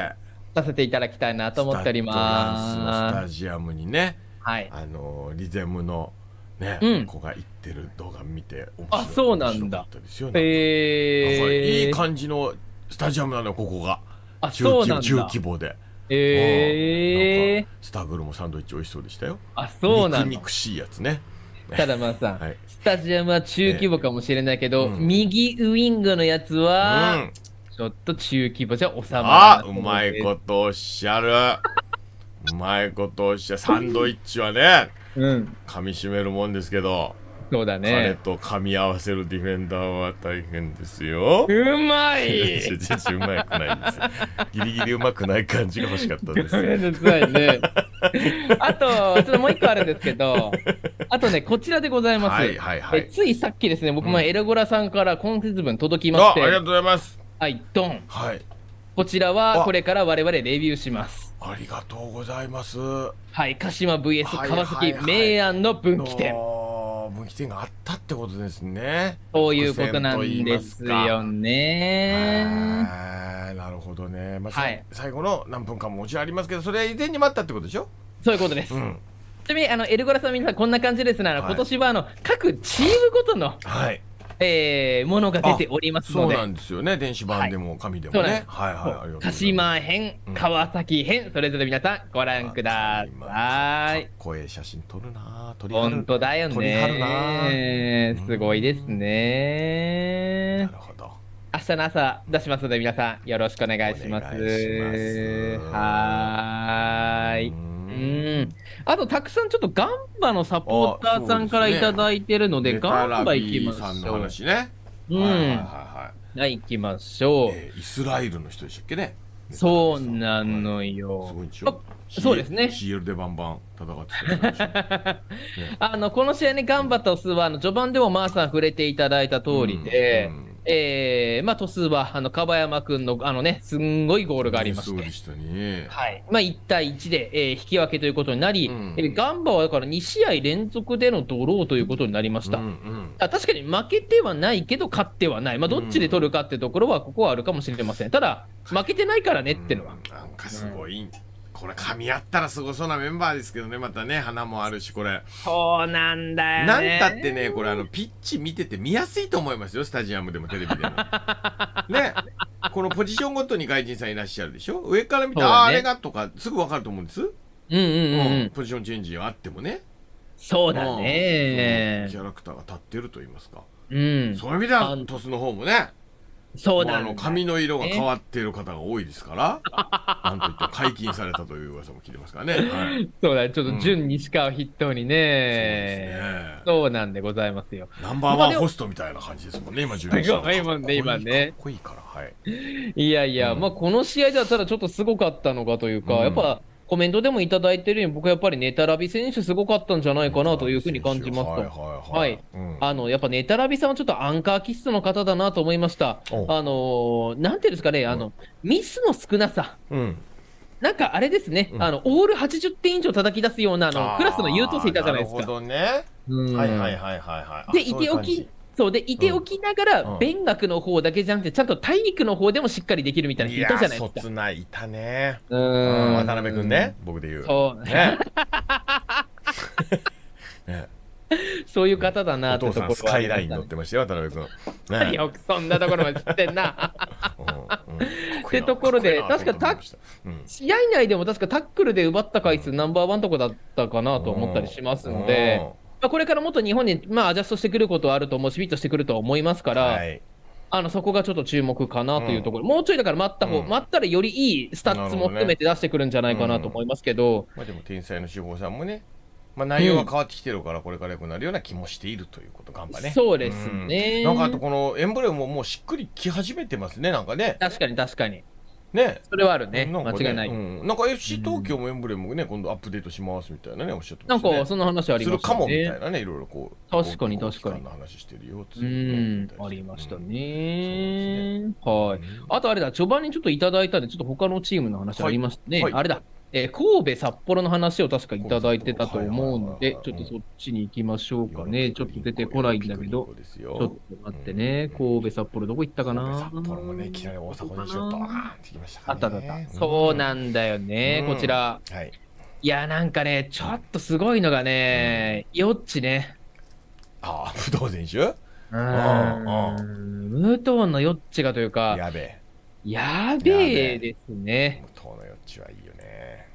させていただきたいなと思っておりますスタジアムにね、はい、あのリゼムのね、うん、子が行ってる動画見てあそうなんだですよね、えいい感じのスタジアムなのここがあそうなん中規模で。えー、スタグルもサンドイッチ美味しそうでしたよ。あそうなんだ。肉肉しいやつね。ただまあさん、はい、タジアムは中規模かもしれないけど、うん、右ウイングのやつは、うん、ちょっと中規模じゃ収まらないあうまいことおっしゃるうまいことおっしゃるサンドイッチはね、うん、噛みしめるもんですけどそうだね。彼と噛み合わせるディフェンダーは大変ですよ。うまいうまくないです。ギリギリうまくない感じが欲しかったです。ごめんなさいね。あと、ちょっともう一個あるんですけど、あとね、こちらでございます。はいはいはい、ついさっきですね、僕もエラゴラさんから今節分届きまして、うん、ありがとうございます。はい、ドン。はい。こちらはこれから我々レビューします。ありがとうございます。はい、鹿島 VS 川崎明暗の分岐点。はいはいはい規制があったってことですね。そういうことなんですよね。なるほどね。まあ、はい、最後の何分間ももちろんありますけど、それは以前にもあったってことでしょそういうことです。ちなみにあのエルゴラさん、皆さんこんな感じですね、はい、今年はあの各チームごとの、はい、えー、ものが出ておりますそうなんですよね電子版でも紙でもね、はい、はいはいい鹿島編、川崎編それぞれ皆さんご覧ください声写真撮るな撮り本当だよねすごいですね、うん、なるほど明日の朝出しますので皆さんよろしくお願いしますはいうんあとたくさんちょっとガンバのサポーターさんから頂いてるので、ね、ガンバ行きましょう。ね。うん。はい行きましょう、えー、イスラエルの人でしたっけね。そうなのよ。そうですね。CL でバンバン戦ってた、ね、あのこの試合ね、ガンバとスワの序盤でもマーさん触れていただいた通りで、うんうんえー、まあ、鳥栖は、あの、かば樺山君の、あのね、すんごいゴールがありまして。したね。はい。まあ、1対1で、えー、引き分けということになり、うん、えー、ガンバはだから2試合連続でのドローということになりました。うんうん、確かに負けてはないけど、勝ってはない。まあ、どっちで取るかってところは、ここはあるかもしれません。ただ、負けてないからねってのは。うん、なんかすごい。うんこれ噛み合ったらすごそうなメンバーですけどねまたね花もあるしこれそうなんだよ、ね、なんたってねこれあのピッチ見てて見やすいと思いますよスタジアムでもテレビでも ねこのポジションごとに外人さんいらっしゃるでしょ上から見て、ね、ああれがとかすぐ分かると思うんですうんうんうん、うん、ポジションチェンジあってもねそうだね、うん、キャラクターが立ってると言いますかうんそういう意味では鳥栖の方もねそうなん、髪の色が変わっている方が多いですから、なんといっても解禁されたという噂も聞いてますからね。はい、そうだ、ちょっと準西川筆頭にね,、うんそうね、そうなんでございますよ。ナンバーワンホストみたいな感じですもんね、今、純西川今ね。かっこいいから、はい。いやいや、うん、まあこの試合ではただちょっとすごかったのかというか、うん、やっぱコメントでもいただいてるように、僕はやっぱりネタラビ選手すごかったんじゃないかなというふうに感じますと。はい、あの、やっぱネタラビさんはちょっとアンカー気質の方だなと思いました。あの、なんていうんですかね、あの、うん、ミスの少なさ。うんなんかあれですね、うん、あのオール80点以上叩き出すようなあのクラスの優等生いたじゃないですか。なるほどね。はいはいはいはいはい。で、いておきそうで、いておきながら、勉学の方だけじゃなくて、ちゃんと体育の方でもしっかりできるみたいな人いたじゃないですか。そない、いたね。うん、渡辺君ね、僕で言う。そう。ね。そういう方だなってところ、スカイライン乗ってましたよ、渡辺君。ね、よくそんなところまで知ってんな。ってところで、確かタ試合内でも確かタックルで奪った回数ナンバーワンとこだったかなと思ったりしますんで。あ、これからもっと日本に、まあ、アジャストしてくることはあると思うし、フィットしてくると思いますから、はい、あのそこがちょっと注目かなというところ、うん、もうちょいだから待った方、うん、待ったらよりいいスタッツも含めて出してくるんじゃないかなと思いますけど。どねうん、まあ、でも天才の志望さんもね、まあ、内容が変わってきてるから、これから良くなるような気もしているということ、頑張ね。そうですね、なんかあと、このエンブレムももうしっくりき始めてますね、なんかね。確かに確かに。ねそれはあるねね間違いない、うん、なんか FC 東京もエンブレムね、今度アップデートしますみたいなねおっしゃってました、ね、なんかその話ありましたねするかもみたいなねいろいろこう確かに確かにの話してるよってうんありましたねうん、ねはいあとあれだ序盤にちょっといただいたんでちょっと他のチームの話ありましたね、はいはい、あれだえー、神戸、札幌の話を確かいただいてたと思うので、ちょっとそっちに行きましょうかね。ちょっと出てこないんだけど、ちょっと待ってね。神戸、札幌、どこ行ったかな札幌もね、きなり大阪にしょっと、あったあった。そうなんだよね、こちら。はい。いや、なんかね、ちょっとすごいのがね、よっちね。ああ、武藤選手うん。武藤のよっちがというか、やべえ。やべえですね。武藤の余地はいいよね。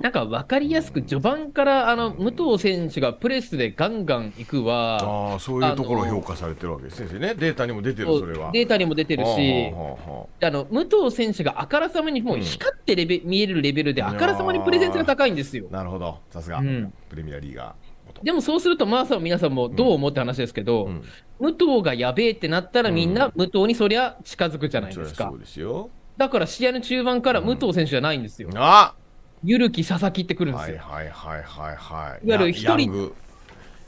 なんか分かりやすく序盤からあの武藤選手がプレスでガンガンいくはあそういうところを評価されてるわけですね、データにも出てる、それは。データにも出てるし、あの武藤選手があからさまにもう光ってレベ、見えるレベルで、あからさまにプレゼンスが高いんですよ。なるほど、さすが、プレミアリーガー。でもそうすると、マーサも皆さんもどう思って話ですけど、うん武藤がやべえってなったら、みんな武藤にそりゃ近づくじゃないですか。そうですよだから試合の中盤から武藤選手じゃないんですよ。あゆるき佐々木ってくるんですよ。はいはいはいはい。いわゆる一人、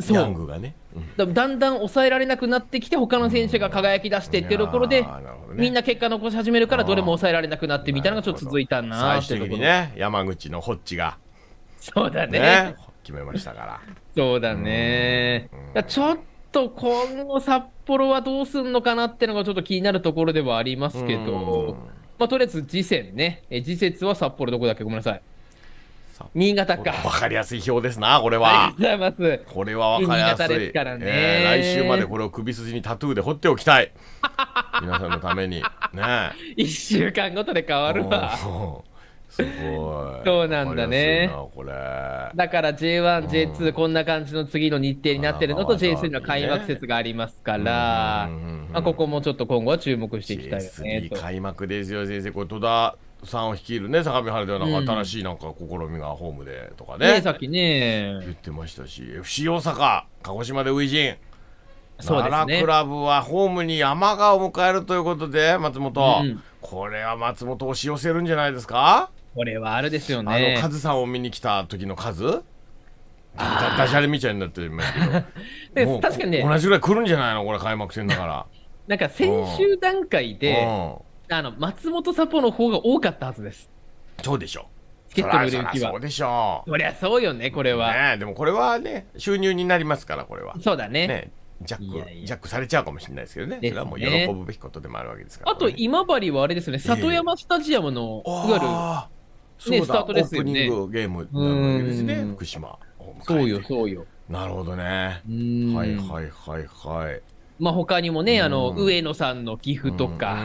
そう。がね。だだんだん抑えられなくなってきて、他の選手が輝き出してっていうところで、うんね、みんな結果残し始めるから、どれも抑えられなくなってみたいなのがちょっと続いたな最終的にね、山口のホッチが。そうだね、ね、決めましたから。そうだね。ちょっと今後札幌はどうするのかなってのがちょっと気になるところではありますけど、まあ、とりあえず次戦ね。次節は札幌どこだっけごめんなさい。新潟か。わかりやすい表ですな、これは。ありがとうございます。これは分かりやすい。すからね、えー、来週までこれを首筋にタトゥーで彫っておきたい。皆さんのために。ね 一週間ごとで変わるわ。すごい。そうなんだね。だから J1、J2、こんな感じの次の日程になってるのと、J3 の開幕節がありますから、まあ、ここもちょっと今後は注目していきたいよね。開幕ですよ、先生。これ戸田さんを率いるね、相模原ではなんか新しいなんか試みがホームでとかね。うん、ねさっきね。言ってましたし、FC 大阪、鹿児島で初陣。そうですクラブはホームに山川を迎えるということで、松本、うん、これは松本押し寄せるんじゃないですかこれはあれですよね。あのカズさんを見に来た時の数ダジャレみたいになってますけど 確かにね同じぐらい来るんじゃないのこれ開幕戦だからなんか先週段階で、うん、あの松本サポの方が多かったはずですそうでしょチケットの売れ行きはそうでしょうそりゃそうよねこれは、ね、でもこれはね収入になりますからこれはそうだねねジャックいやいや、ジャックされちゃうかもしれないですけどね、ねそれはもう喜ぶべきことでもあるわけですから、ね、あと今治はあれですね、里山スタジアムの、いわゆるね、スタートですよね。オープニングゲームなわけですね、福島そうよ、そうよ。なるほどね。はいはいはいはい。まあ他にもね、あの、上野さんの寄付とか、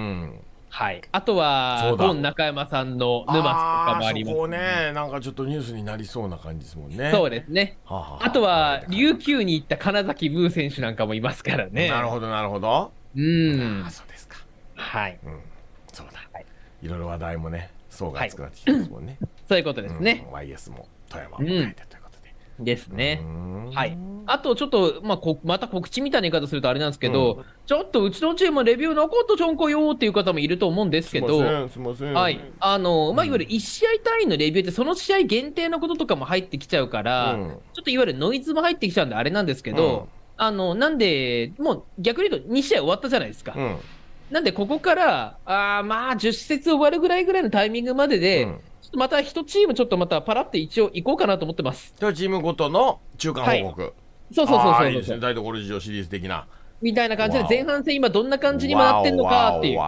はい、あとは、ゴン中山さんの沼津とかもあります、ね。そこね、なんかちょっとニュースになりそうな感じですもんね。そうですね。はあはあ、あとは、琉球に行った金崎ブー選手なんかもいますからね。なるほど、なるほど。うん。あそうですか。はい。うん、そうだ。はい、いろいろ話題もね。層が厚くなってきてますもんね、はい、そういうことですね、うん、YS も富山えてということで、うん、ですねはいあとちょっと、まあ、こまた告知みたいな言い方するとあれなんですけど、うん、ちょっとうちのチームレビュー残っとちょんこよっていう方もいると思うんですけどすいませんはいあの、まあ、いわゆる1試合単位のレビューってその試合限定のこととかも入ってきちゃうから、ちょっといわゆるノイズも入ってきちゃうんであれなんですけど、あのなんで、もう逆に言うと2試合終わったじゃないですか、なんでここから、あまあ、10節終わるぐらいぐらいのタイミングまでで、うん、また1チーム、ちょっとまたパラって一応行こうかなと思ってます。1チームごとの中間報告。はい、そうそうそうそう。いいですね、台所事情シリーズ的な。みたいな感じで、前半戦、今、どんな感じに回ってんのかっていう。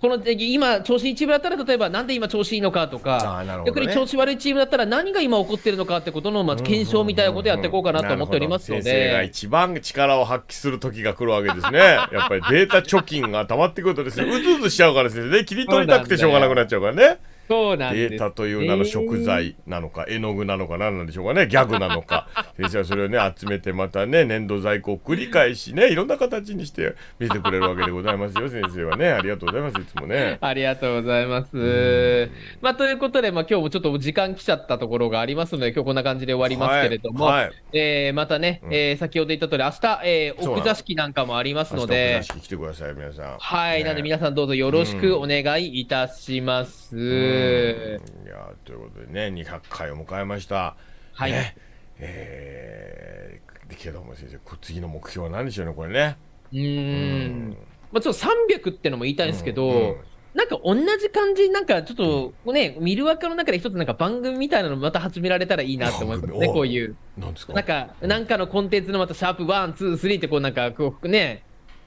この今、調子いいチームだったら、例えばなんで今調子いいのかとか、ね、逆に調子悪いチームだったら、何が今起こってるのかってことの、まあ、検証みたいなことやっていこうかなと思っておりますので、が一番力を発揮する時が来るわけですね、やっぱりデータ貯金が溜まってくるとです、ね、うずうずしちゃうからですね、切り取りたくてしょうがなくなっちゃうからね。そうなんです、ね、データという名の食材なのか、絵の具なのか何なんでしょうかねギャグなのか 先生はそれをね集めてまたね粘土在庫を繰り返しねいろんな形にして見せてくれるわけでございますよ先生はねありがとうございますいつもねありがとうございますまあということでまあ今日もちょっと時間来ちゃったところがありますので今日こんな感じで終わりますけれども、はいはい、えー、またね、うん、えー、先ほど言った通り明日、えー、奥座敷なんかもありますので来てください皆さんはい、ね、なので皆さんどうぞよろしくお願いいたします、うんえいやということでね200回を迎えました。はい、ね、えー、けども先生次の目標は何でしょうねこれね。うんまあ、ちょっと300ってのも言いたいんですけど、うんうん、なんか同じ感じ、なんかちょっと、うん、ね、見る枠の中で一つなんか番組みたいなのまた始められたらいいなって思いますね、こういう。なんですかなんか、なんかのコンテンツのまたシャープ1、2、3ってこうなんか、こうね、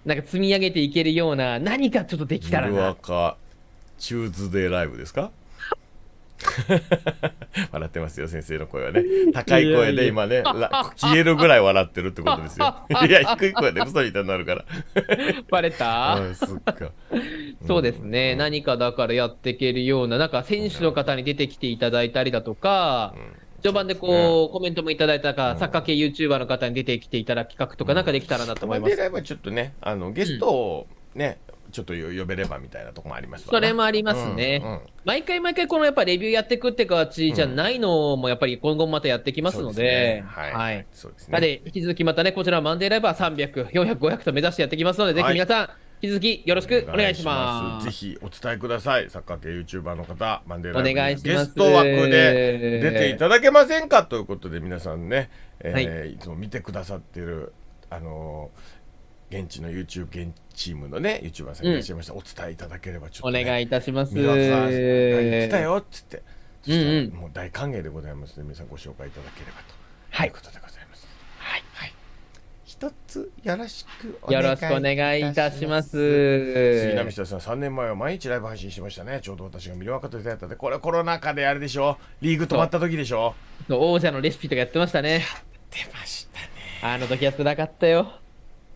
なんか積み上げていけるような、何かちょっとできたらな。見る中ズデーライブですか 笑ってますよ先生の声はね高い声で今ね消えるぐらい笑ってるってことですよ いや低い声で嘘みたいになるからバレた、うん、そ うですね、うん、何かだからやっていけるようななんか選手の方に出てきていただいたりだとか、序盤でこう、コメントもいただいたか、うん、サッカー系 YouTuber の方に出てきていただく企画とか、なんかできたらなと思います。うん、ちょっとね、あのゲストをね、ちょっと呼べればみたいなとこもありますそれもありますね、うんうん、毎回毎回、このやっぱレビューやっていくって形じゃないのも、やっぱり今後もまたやってきますので、はい。そうですね。はいで、引き続きまたね、こちらマンデーライブは300、400、500と目指してやっていきますので、ぜひ皆さん、引き続きよろしくお願いしますぜひお伝えくださいサッカー系 YouTuber の方マンデーライす。ゲスト枠で出ていただけませんかということで皆さんね、えー、はい、いつも見てくださってるあのー現地の YouTube 現チームのね YouTuber さんいらっしゃいました、うん、お伝えいただければちょっと、ね、お願いいたします言ってたよっつってもう大歓迎でございますの、ね、で皆さんご紹介いただければと、はい、いうことでございますはい、はい、一つよろしくお願いいたします杉並下さん3年前は毎日ライブ配信しましたねちょうど私が魅力アカと出やったでこれコロナ禍であれでしょリーグ止まった時でしょ王者のレシピとかやってましたねやってましたねあの時やってなかったよ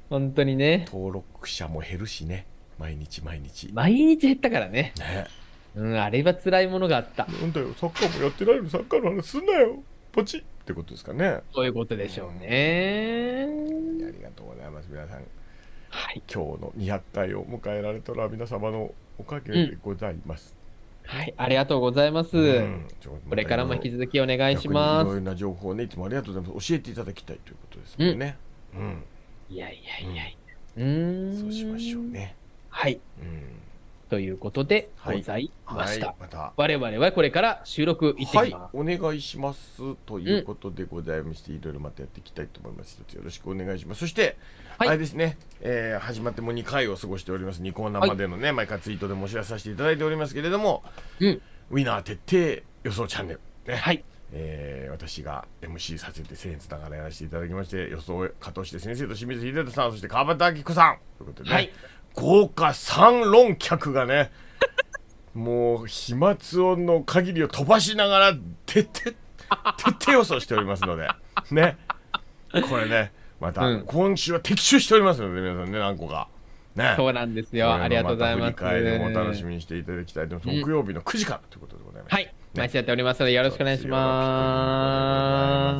本当にね登録者も減るしね毎日毎日毎日減ったからねねうんあれは辛いものがあったなんだよサッカーもやってないのにサッカーの話すんなよポチってことですかねそういうことでしょうね、うん、ありがとうございます皆さんはい、今日の200回を迎えられたら皆様のおかげでございます。うん、はい、ありがとうございます、うん、これからも引き続きお願いします。いろいろな情報ね、いつもありがとうございます。教えていただきたいということですね。うん、うんいやいやいやいや。うん。そうしましょうね。はい。うん。ということでございました。はいはい、我々はこれから収録行ってきます、はい。お願いしますということでございまして、いろいろまたやっていきたいと思います。一つよろしくお願いします。そして、はい、あれですね、えー、始まってもう2回を過ごしております。2コーナーまでのね、毎回ツイートでもお知らせさせていただいておりますけれども、うん、ウィナー徹底予想チャンネル、ね。はい。えー、私が MC させて僭つながらやらせていただきまして予想を加藤して先生と清水秀人さんそして川端明子さんということでね、はい、豪華3論客がね もう飛沫音の限りを飛ばしながら徹底徹底予想しておりますのでねこれねまた、今週は的中しておりますので皆さんね何個か。ね、そうなんですよ。ありがとうございます。振り返りも楽しみにしていただきたいと思います。木曜日の9時からということでございます。はい毎週やっておりますので、よろしくお願いしま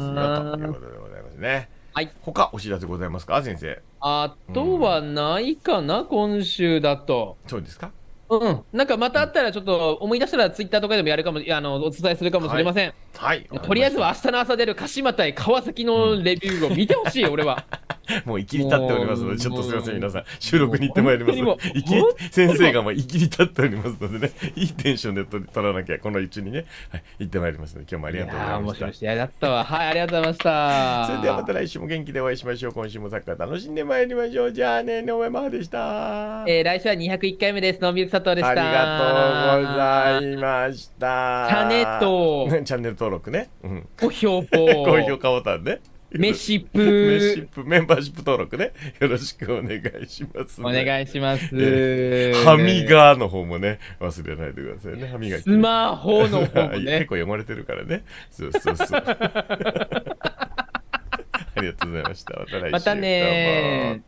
す。ということでございますね。はい。他お知らせございますか、先生。あとはないかな、今週だと。そうですか。うん、なんかまたあったら、ちょっと思い出したら、ツイッターとかでもやるかも、あの、お伝えするかもしれません。はい。はい、とりあえずは明日の朝出る鹿島対川崎のレビューを見てほしい、俺は。もう生きり立っておりますので、ちょっとすみません、皆さん、収録に行ってまいりますので、先生がもう生きり立っておりますのでね、いいテンションで取らなきゃ、この置にね、はい、行ってまいりますので、今日もありがとうございました。いだったわ。はい、ありがとうございました。それではまた来週も元気でお会いしましょう。今週もサッカー楽しんでまいりましょう。じゃあね、ノ上マ帆でした。えー、来週は201回目です。のみゆき佐藤でした。ありがとうございました。チャンネル登録。チャンネル登録ね。うん、高評価。高評価ボタンね。メシップ。メシップ、メンバーシップ登録ね。よろしくお願いします、ね、お願いします。ハミガーの方もね、忘れないでくださいね。歯磨き、スマホの方もね。結構読まれてるからね。そうそうそう。ありがとうございました。また来週。またね